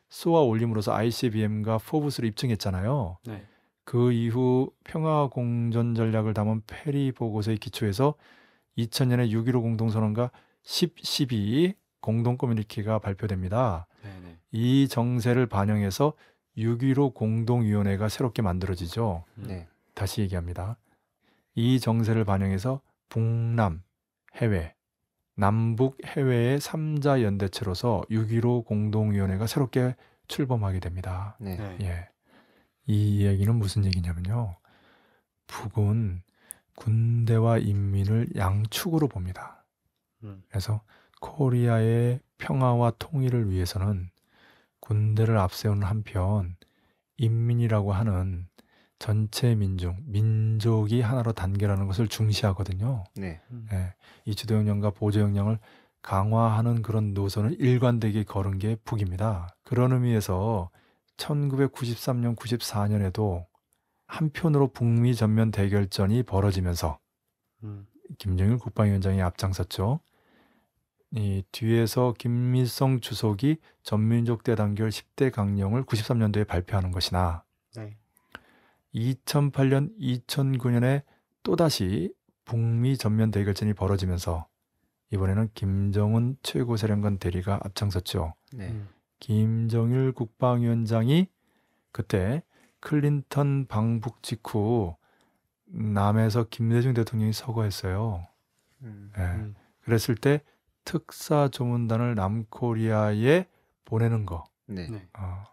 쏘아 올림으로써 ICBM과 포브스를 입증했잖아요. 네. 그 이후 평화 공전 전략을 담은 페리 보고서의 기초에서 2000년에 6.15 공동선언과 10.12 공동 커뮤니티가 발표됩니다. 네네. 이 정세를 반영해서 6.15 공동위원회가 새롭게 만들어지죠. 음. 네. 다시 얘기합니다. 이 정세를 반영해서 북남, 해외, 남북 해외의 3자 연대체로서 6.15 공동위원회가 새롭게 출범하게 됩니다. 네. 예. 이 얘기는 무슨 얘기냐면요. 북은 군대와 인민을 양축으로 봅니다. 음. 그래서 코리아의 평화와 통일을 위해서는 군대를 앞세우는 한편 인민이라고 하는 전체 민중, 민족이 하나로 단결하는 것을 중시하거든요. 네. 음. 예, 이주도 영령과 보조 영령을 강화하는 그런 노선을 일관되게 걸은 게 북입니다. 그런 의미에서 1993년, 94년에도 한편으로 북미 전면 대결전이 벌어지면서 음. 김정일 국방위원장이 앞장섰죠. 이 뒤에서 김일성 주석이 전민족 대단결 10대 강령을 93년도에 발표하는 것이나 네. 2008년, 2009년에 또다시 북미 전면 대결전이 벌어지면서 이번에는 김정은 최고사령관 대리가 앞장섰죠. 네. 김정일 국방위원장이 그때 클린턴 방북 직후 남에서 김대중 대통령이 서거했어요. 음, 예. 음. 그랬을 때 특사 조문단을 남코리아에 보내는 거. 네. 네. 어,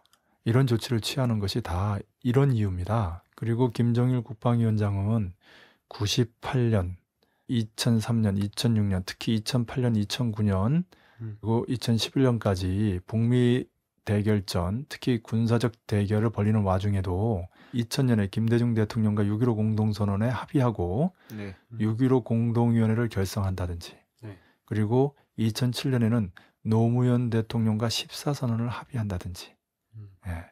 이런 조치를 취하는 것이 다 이런 이유입니다. 그리고 김정일 국방위원장은 98년, 2003년, 2006년, 특히 2008년, 2009년, 음. 그리고 2011년까지 북미 대결전, 특히 군사적 대결을 벌이는 와중에도 2000년에 김대중 대통령과 6.15 공동선언에 합의하고 네. 6.15 음. 공동위원회를 결성한다든지 네. 그리고 2007년에는 노무현 대통령과 14선언을 합의한다든지 음. 예,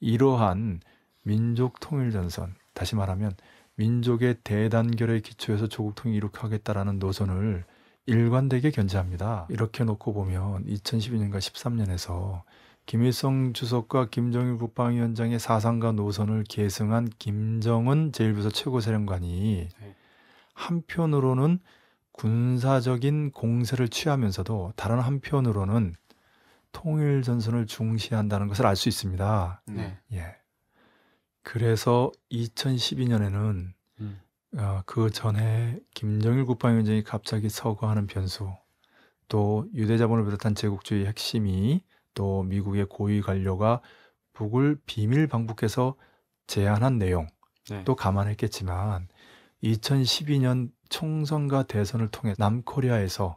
이러한 민족 통일 전선, 다시 말하면 민족의 대단결의 기초에서 조국 통일 이룩하겠다라는 노선을 일관되게 견제합니다. 이렇게 놓고 보면 2012년과 13년에서 김일성 주석과 김정일 국방위원장의 사상과 노선을 계승한 김정은 제1부서 최고사령관이 한편으로는 군사적인 공세를 취하면서도 다른 한편으로는 통일 전선을 중시한다는 것을 알 수 있습니다. 네. 예. 그래서 2012년에는 음. 어, 그 전에 김정일 국방위원장이 갑자기 서거하는 변수, 또 유대자본을 비롯한 제국주의 핵심이 또 미국의 고위 관료가 북을 비밀 방북해서 제안한 내용 네. 또 감안했겠지만 2012년 총선과 대선을 통해 남코리아에서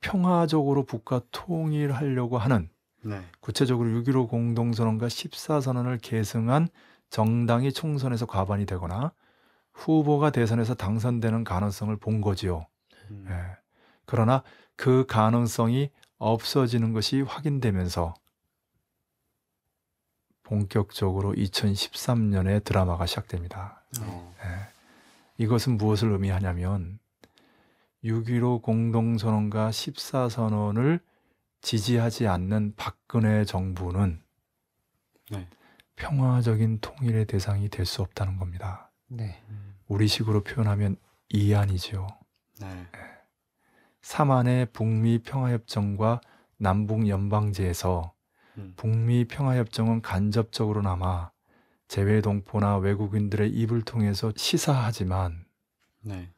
평화적으로 북과 통일하려고 하는 네. 구체적으로 6.15 공동선언과 14선언을 계승한 정당이 총선에서 과반이 되거나 후보가 대선에서 당선되는 가능성을 본 거지요. 음. 예. 그러나 그 가능성이 없어지는 것이 확인되면서 본격적으로 2013년에 드라마가 시작됩니다. 어. 네. 이것은 무엇을 의미하냐면 6.15 공동선언과 14선언을 지지하지 않는 박근혜 정부는 네. 평화적인 통일의 대상이 될 수 없다는 겁니다. 네. 우리식으로 표현하면 이안이지요. 네. 예. 삼한의 북미 평화협정과 남북 연방제에서 음. 북미 평화협정은 간접적으로 남아 재외 동포나 외국인들의 입을 통해서 시사하지만 네.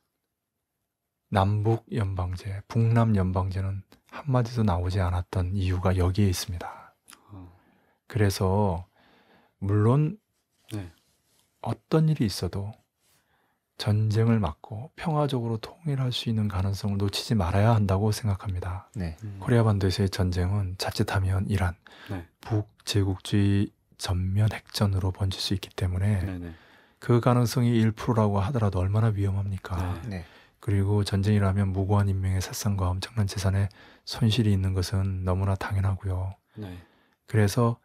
남북 연방제, 북남 연방제는 한마디도 나오지 않았던 이유가 여기에 있습니다. 어. 그래서 물론 네. 어떤 일이 있어도 전쟁을 막고 평화적으로 통일할 수 있는 가능성을 놓치지 말아야 한다고 생각합니다. 네. 음. 코리아 반도에서의 전쟁은 자칫하면 이란 네. 북제국주의 전면 핵전으로 번질 수 있기 때문에 네네. 네. 그 가능성이 1%라고 하더라도 얼마나 위험합니까? 네. 네 그리고 전쟁이라면 무고한 인명의 사상과 엄청난 재산의 손실이 있는 것은 너무나 당연하고요. 네 그래서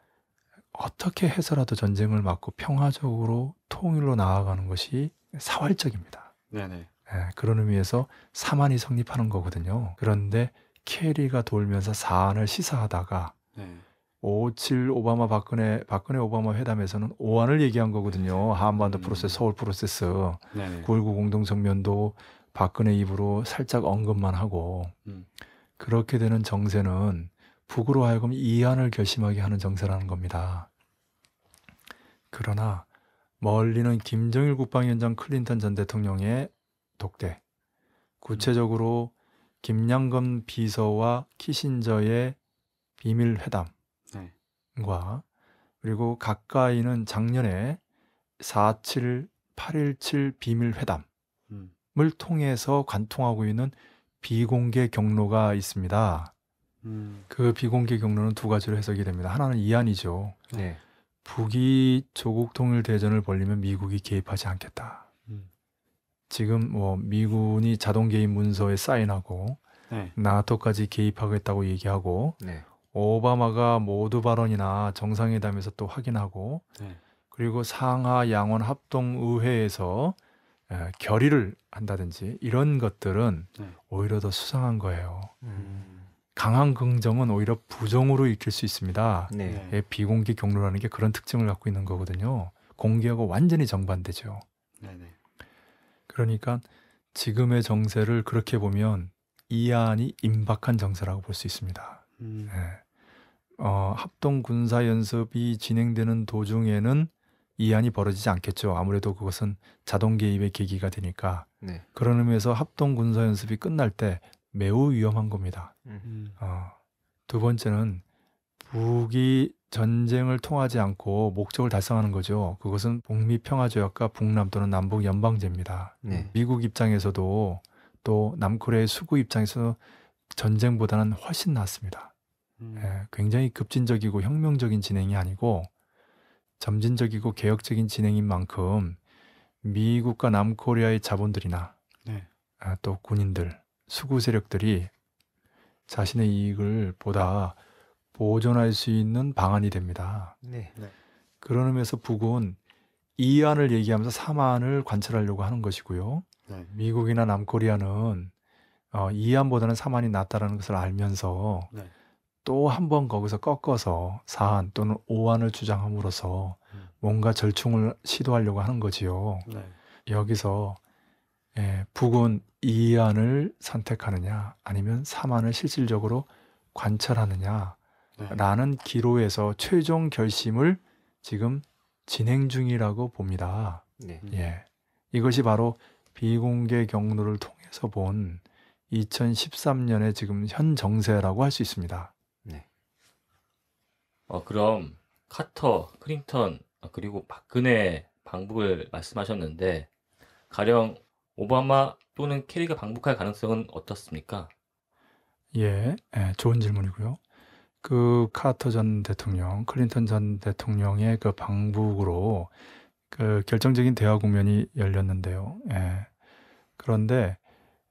어떻게 해서라도 전쟁을 막고 평화적으로 통일로 나아가는 것이 사활적입니다. 네네. 예, 그런 의미에서 사만이 성립하는 거거든요. 그런데 캐리가 돌면서 사안을 시사하다가 네. 5.7 오바마 박근혜 박근혜 오바마 회담에서는 오안을 얘기한 거거든요. 네. 한반도 음. 프로세스, 서울 프로세스, 네네. 9.19공동성명도 박근혜 입으로 살짝 언급만 하고 음. 그렇게 되는 정세는 북으로 하여금 이안을 결심하게 하는 정세라는 겁니다. 그러나 멀리는 김정일 국방위원장 클린턴 전 대통령의 독대. 구체적으로 김양건 비서와 키신저의 비밀 회담과 그리고 가까이는 작년에 4.7, 8.17 비밀 회담을 통해서 관통하고 있는 비공개 경로가 있습니다. 음. 그 비공개 경로는 두 가지로 해석이 됩니다. 하나는 이안이죠. 네. 북이 조국 통일 대전을 벌리면 미국이 개입하지 않겠다. 음. 지금 뭐 미군이 자동 개입 문서에 사인하고 네. 나토까지 개입하겠다고 얘기하고 네. 오바마가 모두 발언이나 정상회담에서 또 확인하고 네. 그리고 상하 양원 합동 의회에서 결의를 한다든지 이런 것들은 네. 오히려 더 수상한 거예요. 음. 강한 긍정은 오히려 부정으로 읽힐 수 있습니다. 네. 네. 예, 비공개 경로라는 게 그런 특징을 갖고 있는 거거든요. 공개하고 완전히 정반대죠. 네, 네. 그러니까 지금의 정세를 그렇게 보면 이안이 임박한 정세라고 볼 수 있습니다. 음. 예. 어, 합동 군사 연습이 진행되는 도중에는 이안이 벌어지지 않겠죠. 아무래도 그것은 자동 개입의 계기가 되니까. 네. 그런 의미에서 합동 군사 연습이 끝날 때 매우 위험한 겁니다. 음. 어, 두 번째는 북이 전쟁을 통하지 않고 목적을 달성하는 거죠. 그것은 북미평화조약과 북남 또는 남북 연방제입니다. 네. 미국 입장에서도 또 남코리아의 수구 입장에서 전쟁보다는 훨씬 낫습니다. 음. 예, 굉장히 급진적이고 혁명적인 진행이 아니고 점진적이고 개혁적인 진행인 만큼 미국과 남코리아의 자본들이나 네. 아, 또 군인들 수구 세력들이 자신의 이익을 보다 보존할 수 있는 방안이 됩니다. 네. 네. 그런 의미에서 북은 이안을 얘기하면서 삼안을 관철하려고 하는 것이고요. 네. 미국이나 남코리아는 어, 이안보다는 삼안이 낫다라는 것을 알면서 네. 또한 번 거기서 꺾어서 사안 또는 오안을 주장함으로써 음. 뭔가 절충을 시도하려고 하는 거지요. 네. 여기서 예, 북은 이안을 선택하느냐 아니면 삼안을 실질적으로 관찰하느냐라는 네. 기로에서 최종 결심을 지금 진행 중이라고 봅니다. 네. 예. 이것이 바로 비공개 경로를 통해서 본 2013년의 지금 현 정세라고 할 수 있습니다. 네. 어, 그럼 카터, 크링턴 아, 그리고 박근혜 방북을 말씀하셨는데 가령 오바마 또는 캐리가 방북할 가능성은 어떻습니까? 예, 예, 좋은 질문이고요. 그 카터 전 대통령, 클린턴 전 대통령의 그 방북으로 그 결정적인 대화 국면이 열렸는데요. 예. 그런데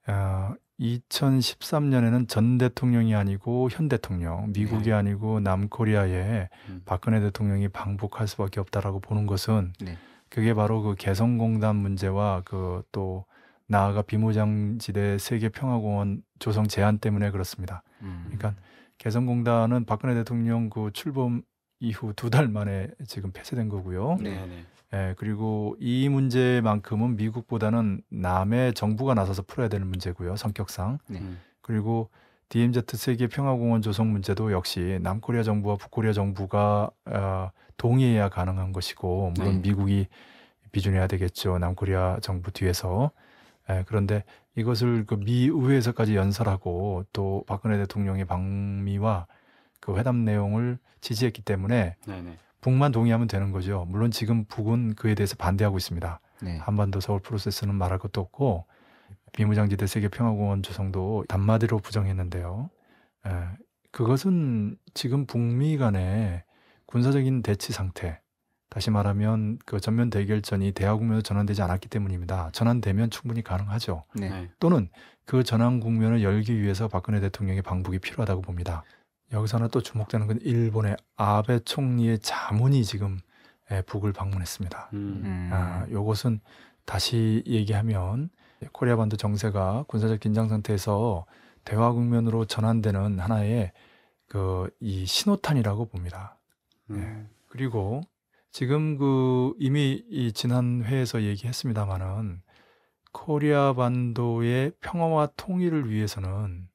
어, 2013년에는 전 대통령이 아니고 현 대통령, 미국이 네. 아니고 남코리아에 음. 박근혜 대통령이 방북할 수밖에 없다라고 보는 것은 네. 그게 바로 그 개성공단 문제와 그또 나아가 비무장지대 세계평화공원 조성 제한 때문에 그렇습니다. 음. 그러니까 개성공단은 박근혜 대통령 그 출범 이후 두 달 만에 지금 폐쇄된 거고요. 네, 네 예, 그리고 이 문제만큼은 미국보다는 남의 정부가 나서서 풀어야 되는 문제고요. 성격상. 네. 음. 그리고 DMZ 세계 평화공원 조성 문제도 역시 남코리아 정부와 북코리아 정부가 어, 동의해야 가능한 것이고 물론 네. 미국이 비준해야 되겠죠. 남코리아 정부 뒤에서. 예, 그런데 이것을 그 미 의회에서까지 연설하고 또 박근혜 대통령의 방미와 그 회담 내용을 지지했기 때문에 네네. 북만 동의하면 되는 거죠. 물론 지금 북은 그에 대해서 반대하고 있습니다. 네. 한반도 서울 프로세스는 말할 것도 없고 비무장지대 세계평화공원 조성도 단마디로 부정했는데요. 예, 그것은 지금 북미 간의 군사적인 대치 상태 다시 말하면 그 전면 대결전이 대화 국면으로 전환되지 않았기 때문입니다. 전환되면 충분히 가능하죠. 네. 네. 또는 그 전환 국면을 열기 위해서 박근혜 대통령의 방북이 필요하다고 봅니다. 여기서 하나 또 주목되는 건 일본의 아베 총리의 자문이 지금 예, 북을 방문했습니다. 음. 음. 아, 요것은 다시 얘기하면 코리아 반도 정세가 군사적 긴장 상태에서 대화 국면으로 전환되는 하나의 그 이 신호탄이라고 봅니다. 음. 예. 그리고 지금 그 이미 이 지난 회에서 얘기했습니다마는 코리아 반도의 평화와 통일을 위해서는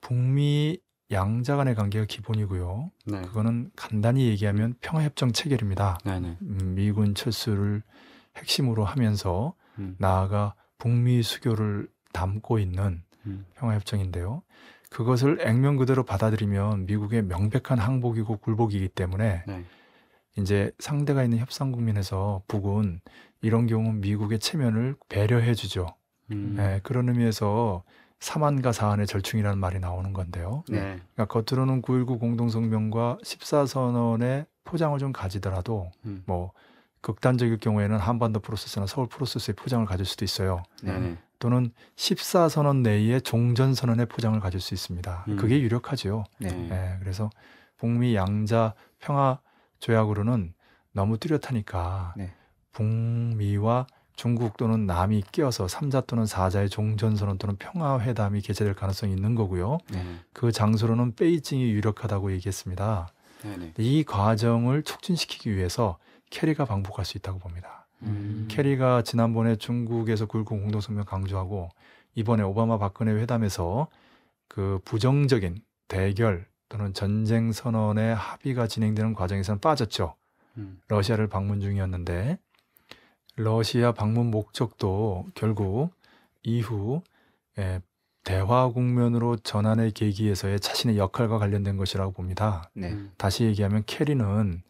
북미 양자 간의 관계가 기본이고요. 네. 그거는 간단히 얘기하면 평화협정 체결입니다. 네, 네. 음, 미군 철수를 핵심으로 하면서 음. 나아가 북미 수교를 담고 있는 음. 평화협정인데요. 그것을 액면 그대로 받아들이면 미국의 명백한 항복이고 굴복이기 때문에 네. 이제 상대가 있는 협상 국민에서 북은 이런 경우 미국의 체면을 배려해 주죠. 음. 네, 그런 의미에서 사만과사안의 절충이라는 말이 나오는 건데요. 네. 그러니까 겉으로는 9.19 공동성명과 14선언의 포장을 좀 가지더라도 음. 뭐 극단적일 경우에는 한반도 프로세스나 서울 프로세스의 포장을 가질 수도 있어요. 네. 네. 또는 14선언 내에 종전선언의 포장을 가질 수 있습니다. 음. 그게 유력하죠. 네. 네. 그래서 북미 양자 평화 조약으로는 너무 뚜렷하니까 네. 북미와 중국 또는 남이 끼어서 3자 또는 4자의 종전선언 또는 평화회담이 개최될 가능성이 있는 거고요. 네그 장소로는 베이징이 유력하다고 얘기했습니다. 네이 네. 과정을 촉진시키기 위해서 캐리가 방북할 수 있다고 봅니다. 음. 캐리가 지난번에 중국에서 굴곡 공동성명 강조하고 이번에 오바마 박근혜 회담에서 그 부정적인 대결 또는 전쟁 선언의 합의가 진행되는 과정에서는 빠졌죠. 음. 러시아를 방문 중이었는데 러시아 방문 목적도 결국 이후 예, 대화 국면으로 전환의 계기에서의 자신의 역할과 관련된 것이라고 봅니다. 네. 음. 다시 얘기하면 캐리는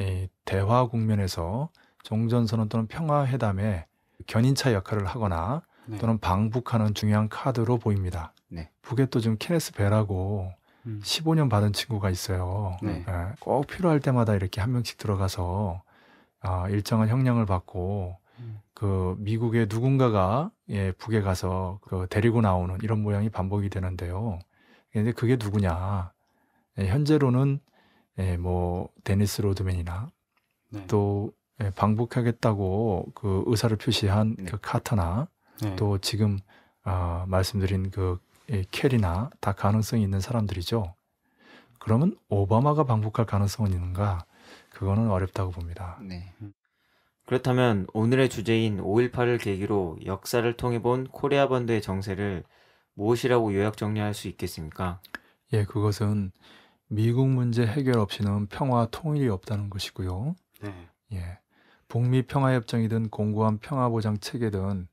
예, 대화 국면에서 종전 선언 또는 평화 회담에 견인차 역할을 하거나 네. 또는 방북하는 중요한 카드로 보입니다. 네. 북에 또 지금 케네스 베라고 음. 15년 받은 친구가 있어요. 네. 예, 꼭 필요할 때마다 이렇게 한 명씩 들어가서 아, 일정한 형량을 받고 음. 그 미국의 누군가가 예, 북에 가서 그 데리고 나오는 이런 모양이 반복이 되는데요. 근데 그게 누구냐? 예, 현재로는 예, 뭐 데니스 로드맨이나 네. 또 예, 방북하겠다고 그 의사를 표시한 네. 그 카터나 네. 또 지금 아, 말씀드린 그 예, 캐리나다 가능성이 있는 사람들이죠. 그러면 오바마가 방북할 가능성은 있는가? 그거는 어렵다고 봅니다. 네. 그렇다면 오늘의 주제인 5.18을 계기로 역사를 통해 본 코리아 반도의 정세를 무엇이라고 요약 정리할 수 있겠습니까? 예, 그것은 미국 문제 해결 없이는 평화 통일이 없다는 것이고요. 네. 예. 북미 평화협정이든 공고한 평화보장 체계든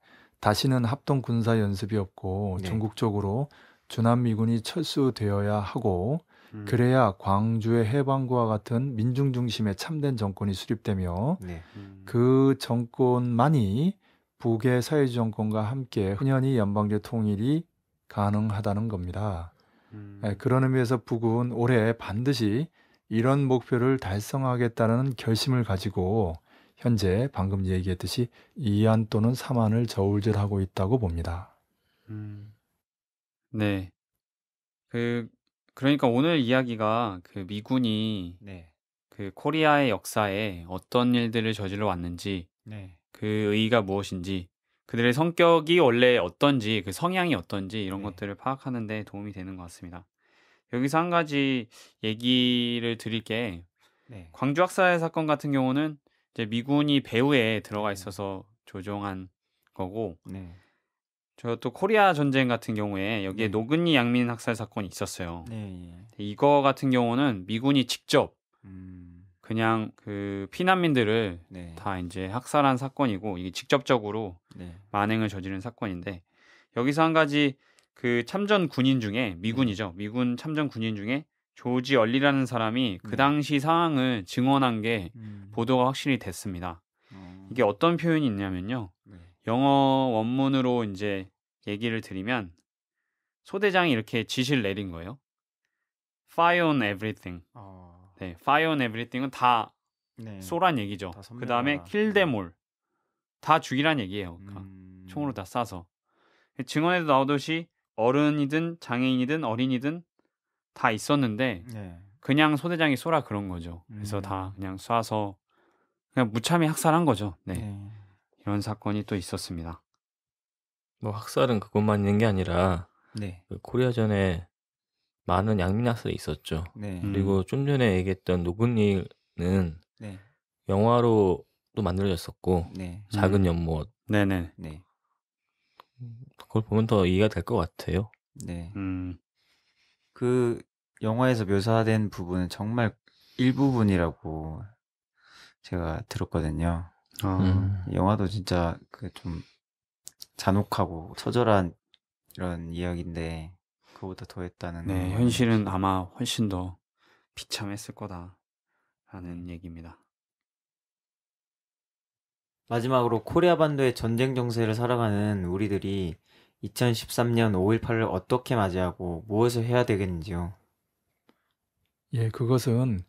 다시는 합동 군사 연습이 없고 네. 전국적으로 주남미군이 철수되어야 하고 음. 그래야 광주의 해방과 같은 민중 중심의 참된 정권이 수립되며 네. 음. 그 정권만이 북의 사회주 정권과 함께 훈연히 연방제 통일이 가능하다는 겁니다. 음. 예, 그런 의미에서 북은 올해 반드시 이런 목표를 달성하겠다는 결심을 가지고 현재 방금 얘기했듯이 이안 또는 3안을 저울질하고 있다고 봅니다. 음. 네. 그 그러니까 오늘 이야기가 그 미군이 네. 그 코리아의 역사에 어떤 일들을 저질러 왔는지 네. 그 의의가 무엇인지 그들의 성격이 원래 어떤지 그 성향이 어떤지 이런 네. 것들을 파악하는 데 도움이 되는 것 같습니다. 여기서 한 가지 얘기를 드릴 게 네. 광주 학살 사건 같은 경우는 이제 미군이 배후에 들어가 음. 있어서 조정한 거고 네. 저또 코리아 전쟁 같은 경우에 여기에 네. 노근이 양민 학살 사건이 있었어요. 네. 예. 이거 같은 경우는 미군이 직접 음. 그냥 그 피난민들을 네. 다 이제 학살한 사건이고 이게 직접적으로 네. 만행을 저지른 사건인데 여기서 한 가지 그 참전 군인 중에 네. 미군이죠. 미군 참전 군인 중에 조지 얼리라는 사람이 그 네. 당시 상황을 증언한 게 음. 보도가 확실히 됐습니다. 어... 이게 어떤 표현이 있냐면요. 네. 영어 원문으로 이제 얘기를 드리면 소대장이 이렇게 지시를 내린 거예요. Fire on everything. 어... 네, fire on everything은 다 네. 쏘란 얘기죠. 그 다음에 kill them all. 다 죽이란 얘기예요. 그러니까 음... 총으로 다 쏴서. 증언에도 나오듯이 어른이든 장애인이든 어린이든 다 있었는데 네. 그냥 소대장이 쏘라 그런 거죠. 그래서 음. 다 그냥 쏴서 그냥 무참히 학살한 거죠. 네. 네. 이런 사건이 또 있었습니다. 뭐 학살은 그것만 있는 게 아니라 네. 그 코리아전에 많은 양민학살이 있었죠. 네. 그리고 음. 좀 전에 얘기했던 노근일은 네. 영화로 또 만들어졌었고 네. 작은 음. 연못. 네네. 네. 그걸 보면 더 이해가 될 것 같아요. 네. 음. 그 영화에서 묘사된 부분은 정말 일부분이라고 제가 들었거든요. 아. 음. 영화도 진짜 그 좀 잔혹하고 처절한 이런 이야기인데 그보다 더했다는. 네, 현실은 아마 훨씬 더 비참했을 거다라는 얘기입니다. 마지막으로 코리아 반도의 전쟁 정세를 살아가는 우리들이 2013년 5.18을 어떻게 맞이하고 무엇을 해야 되겠는지요? 예, 그것은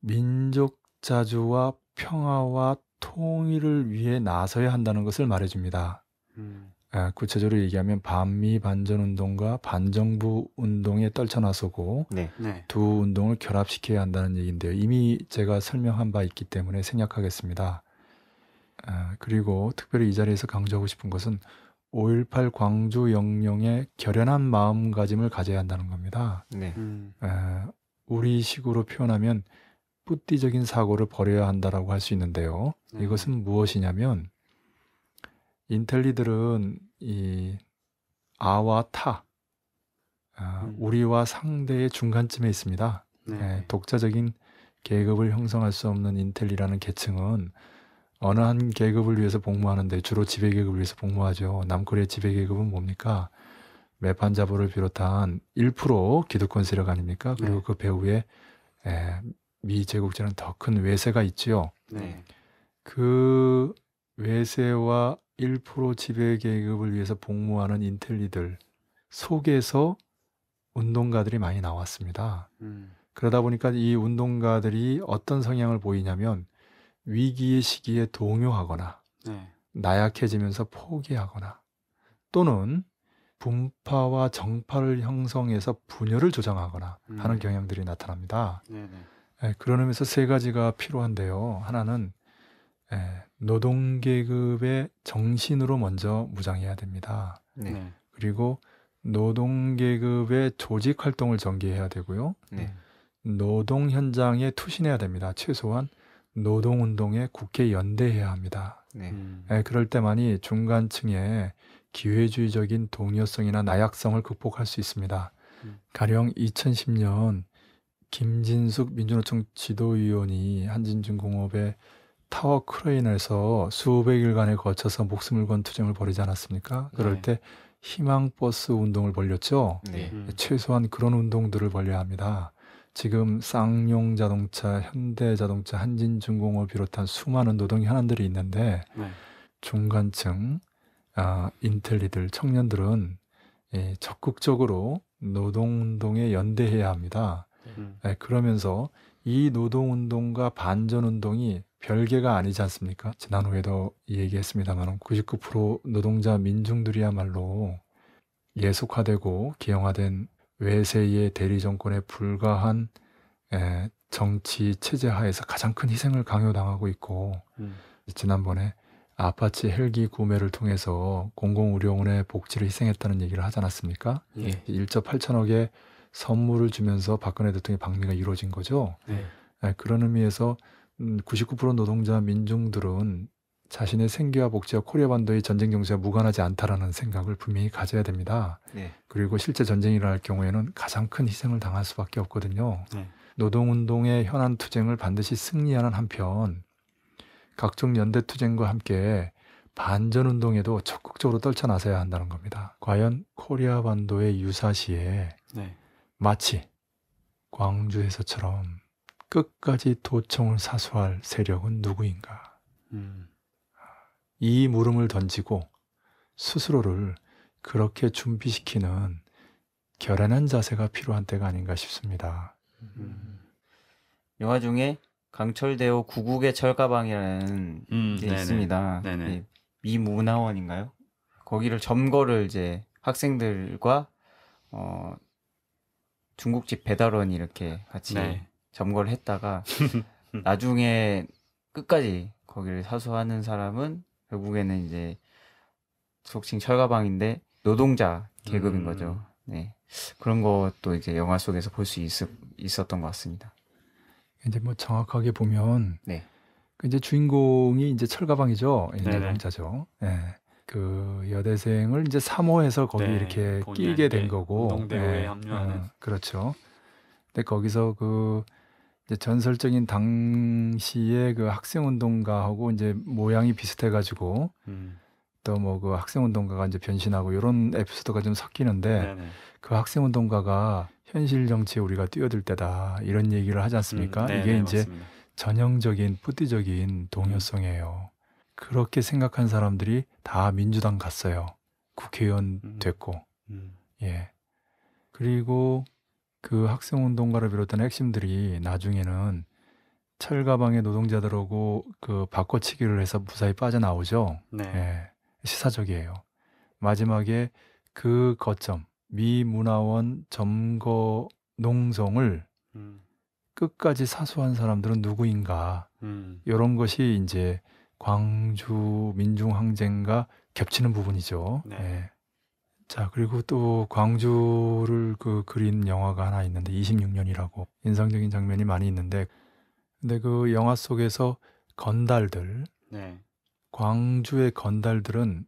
민족 자주와 평화와 통일을 위해 나서야 한다는 것을 말해줍니다. 음. 아, 구체적으로 얘기하면 반미 반전 운동과 반정부 운동에 떨쳐나서고 네. 네. 두 운동을 결합시켜야 한다는 얘기인데요. 이미 제가 설명한 바 있기 때문에 생략하겠습니다. 아, 그리고 특별히 이 자리에서 강조하고 싶은 것은 5.18 광주 영령의 결연한 마음가짐을 가져야 한다는 겁니다. 네. 음. 우리 식으로 표현하면 뿌띠적인 사고를 버려야 한다라고 할 수 있는데요. 음. 이것은 무엇이냐면 인텔리들은 이 아와 타, 아, 음. 우리와 상대의 중간쯤에 있습니다. 네. 예, 독자적인 계급을 형성할 수 없는 인텔리라는 계층은 어느 한 계급을 위해서 복무하는데 주로 지배계급을 위해서 복무하죠. 남코리아 지배계급은 뭡니까? 매판자부를 비롯한 1% 기득권 세력 아닙니까? 네. 그리고 네. 그 배후에 에, 미 제국제는 더 큰 외세가 있지요. 네. 그 외세와 1% 지배 계급을 위해서 복무하는 인텔리들 속에서 운동가들이 많이 나왔습니다. 음. 그러다 보니까 이 운동가들이 어떤 성향을 보이냐면 위기의 시기에 동요하거나 네. 나약해지면서 포기하거나 또는 분파와 정파를 형성해서 분열을 조장하거나 음. 하는 경향들이 나타납니다. 네네. 네. 예, 그런 의미에서 세 가지가 필요한데요. 하나는 에, 예, 노동계급의 정신으로 먼저 무장해야 됩니다. 네. 네. 그리고 노동계급의 조직 활동을 전개해야 되고요. 네. 노동 현장에 투신해야 됩니다. 최소한 노동운동에 국회 연대해야 합니다. 네. 음. 예, 그럴 때만이 중간층의 기회주의적인 동요성이나 나약성을 극복할 수 있습니다. 음. 가령 2010년 김진숙 민주노총 지도위원이 한진중공업의 타워 크레인에서 수백일간에 거쳐서 목숨을 건 투쟁을 벌이지 않았습니까? 그럴 네. 때 희망버스 운동을 벌렸죠. 네. 네. 최소한 그런 운동들을 벌려야 합니다. 지금 쌍용 자동차, 현대 자동차, 한진중공업을 비롯한 수많은 노동 현안들이 있는데 네. 중간층 아, 인텔리들 청년들은 예, 적극적으로 노동운동에 연대해야 합니다. 네. 음. 예, 그러면서 이 노동운동과 반전운동이 별개가 아니지 않습니까? 지난 후에도 얘기했습니다만 99% 노동자 민중들이야말로 예속화되고 기형화된 외세의 대리 정권에 불과한 에, 정치 체제 하에서 가장 큰 희생을 강요당하고 있고 음. 지난번에 아파트 헬기 구매를 통해서 공공의료원의 복지를 희생했다는 얘기를 하지 않았습니까? 예. 1조 8천억의 선물을 주면서 박근혜 대통령의 방미가 이루어진 거죠. 예. 그런 의미에서 99% 음, 노동자 민중들은 자신의 생계와 복지와 코리아 반도의 전쟁 정세와 무관하지 않다라는 생각을 분명히 가져야 됩니다. 네. 그리고 실제 전쟁이 일어날 경우에는 가장 큰 희생을 당할 수밖에 없거든요. 네. 노동운동의 현안 투쟁을 반드시 승리하는 한편 각종 연대 투쟁과 함께 반전 운동에도 적극적으로 떨쳐나서야 한다는 겁니다. 과연 코리아 반도의 유사시에 네. 마치 광주에서처럼 끝까지 도청을 사수할 세력은 누구인가? 음. 이 물음을 던지고 스스로를 그렇게 준비시키는 결연한 자세가 필요한 때가 아닌가 싶습니다. 음. 영화 중에 강철대호 구국의 철가방이라는 음, 게 네네. 있습니다. 네네. 예, 미문화원인가요? 거기를 점거를 이제 학생들과 어, 중국집 배달원이 이렇게 같이 네. 점거를 했다가 나중에 끝까지 거기를 사수하는 사람은 결국에는 이제 속칭 철가방인데 노동자 계급인 음. 거죠. 네. 그런 것도 이제 영화 속에서 볼 수 있었던 것 같습니다. 이제 뭐 정확하게 보면 네. 그 이제 주인공이 이제 철가방이죠. 이제 네 남자죠. 네. 그 여대생을 이제 사모해서 거기 네, 이렇게 끼게 된 거고. 동대에 네. 합류하는. 어, 그렇죠. 근데 거기서 그 이제 전설적인 당시의 그 학생 운동가하고 이제 모양이 비슷해 가지고 음. 또뭐 그 학생 운동가가 이제 변신하고 이런 에피소드가 좀 섞이는데 네네. 그 학생 운동가가 현실 정치에 우리가 뛰어들 때다 이런 얘기를 하지 않습니까? 음, 네네, 이게 네, 이제 맞습니다. 전형적인 뿌띠적인 동요성이에요. 음. 그렇게 생각한 사람들이 다 민주당 갔어요. 국회의원 음. 됐고, 음. 예. 그리고 그 학생 운동가를 비롯한 핵심들이 나중에는 철가방의 노동자들하고 그 바꿔치기를 해서 무사히 빠져나오죠. 네. 예, 시사적이에요. 마지막에 그 거점 미문화원 점거 농성을 음. 끝까지 사수한 사람들은 누구인가 음. 이런 것이 이제 광주 민중항쟁과 겹치는 부분이죠. 네. 예. 자 그리고 또 광주를 그 그린 영화가 하나 있는데 26년이라고 인상적인 장면이 많이 있는데 근데 그 영화 속에서 건달들 네. 광주의 건달들은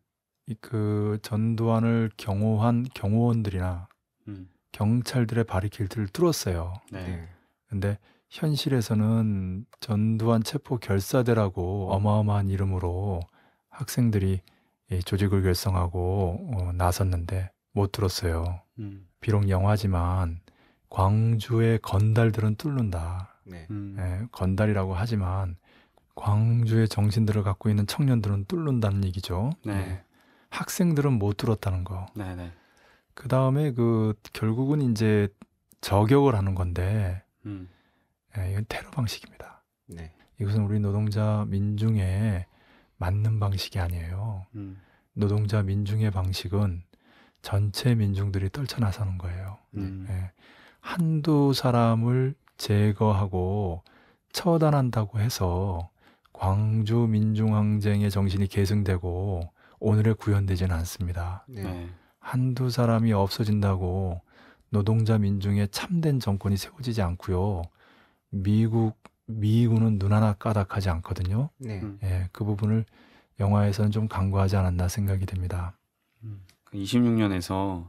그 전두환을 경호한 경호원들이나 음. 경찰들의 바리케이트를 뚫었어요. 네. 예. 근데 현실에서는 전두환 체포 결사대라고 어마어마한 이름으로 학생들이 이 예, 조직을 결성하고 어, 나섰는데 못 들었어요. 음. 비록 영화지만 광주의 건달들은 뚫는다. 네. 음. 예, 건달이라고 하지만 광주의 정신들을 갖고 있는 청년들은 뚫는다는 얘기죠. 네. 예, 학생들은 못들었다는 거. 네, 네, 그 다음에 그 결국은 이제 저격을 하는 건데 음. 예, 이건 테러 방식입니다. 네. 이것은 우리 노동자 민중의 맞는 방식이 아니에요. 음. 노동자 민중의 방식은 전체 민중들이 떨쳐나서는 거예요. 음. 예. 한두 사람을 제거하고 처단한다고 해서 광주 민중항쟁의 정신이 계승되고 오늘에 구현되지는 않습니다. 네. 네. 한두 사람이 없어진다고 노동자 민중의 참된 정권이 세워지지 않고요. 미국 미군은 눈 하나 까닥하지 않거든요. 네. 음. 예, 그 부분을 영화에서는 좀 강구하지 않았나 생각이 됩니다. 26년에서 음.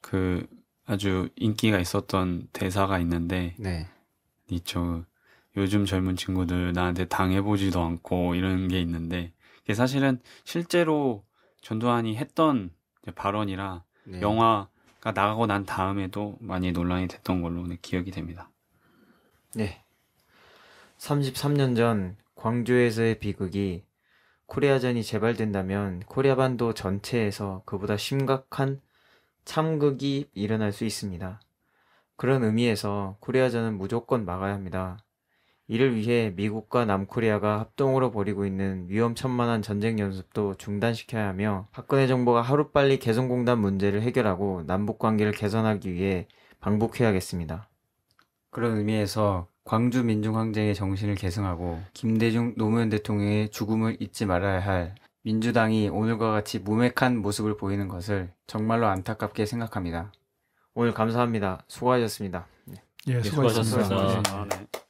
그, 그 아주 인기가 있었던 대사가 있는데 네. 이저 요즘 젊은 친구들 나한테 당해보지도 않고 이런 게 있는데 그게 사실은 실제로 전두환이 했던 발언이라 네. 영화가 나가고 난 다음에도 많이 논란이 됐던 걸로 기억이 됩니다. 네, 33년 전 광주에서의 비극이 코리아전이 재발된다면 코리아반도 전체에서 그보다 심각한 참극이 일어날 수 있습니다. 그런 의미에서 코리아전은 무조건 막아야 합니다. 이를 위해 미국과 남코리아가 합동으로 벌이고 있는 위험천만한 전쟁 연습도 중단시켜야 하며 박근혜 정부가 하루빨리 개성공단 문제를 해결하고 남북관계를 개선하기 위해 방북해야겠습니다. 그런 의미에서 광주 민중항쟁의 정신을 계승하고 김대중 노무현 대통령의 죽음을 잊지 말아야 할 민주당이 오늘과 같이 무맥한 모습을 보이는 것을 정말로 안타깝게 생각합니다. 오늘 감사합니다. 수고하셨습니다. 예, 네, 수고하셨습니다. 수고하셨습니다. 아, 네.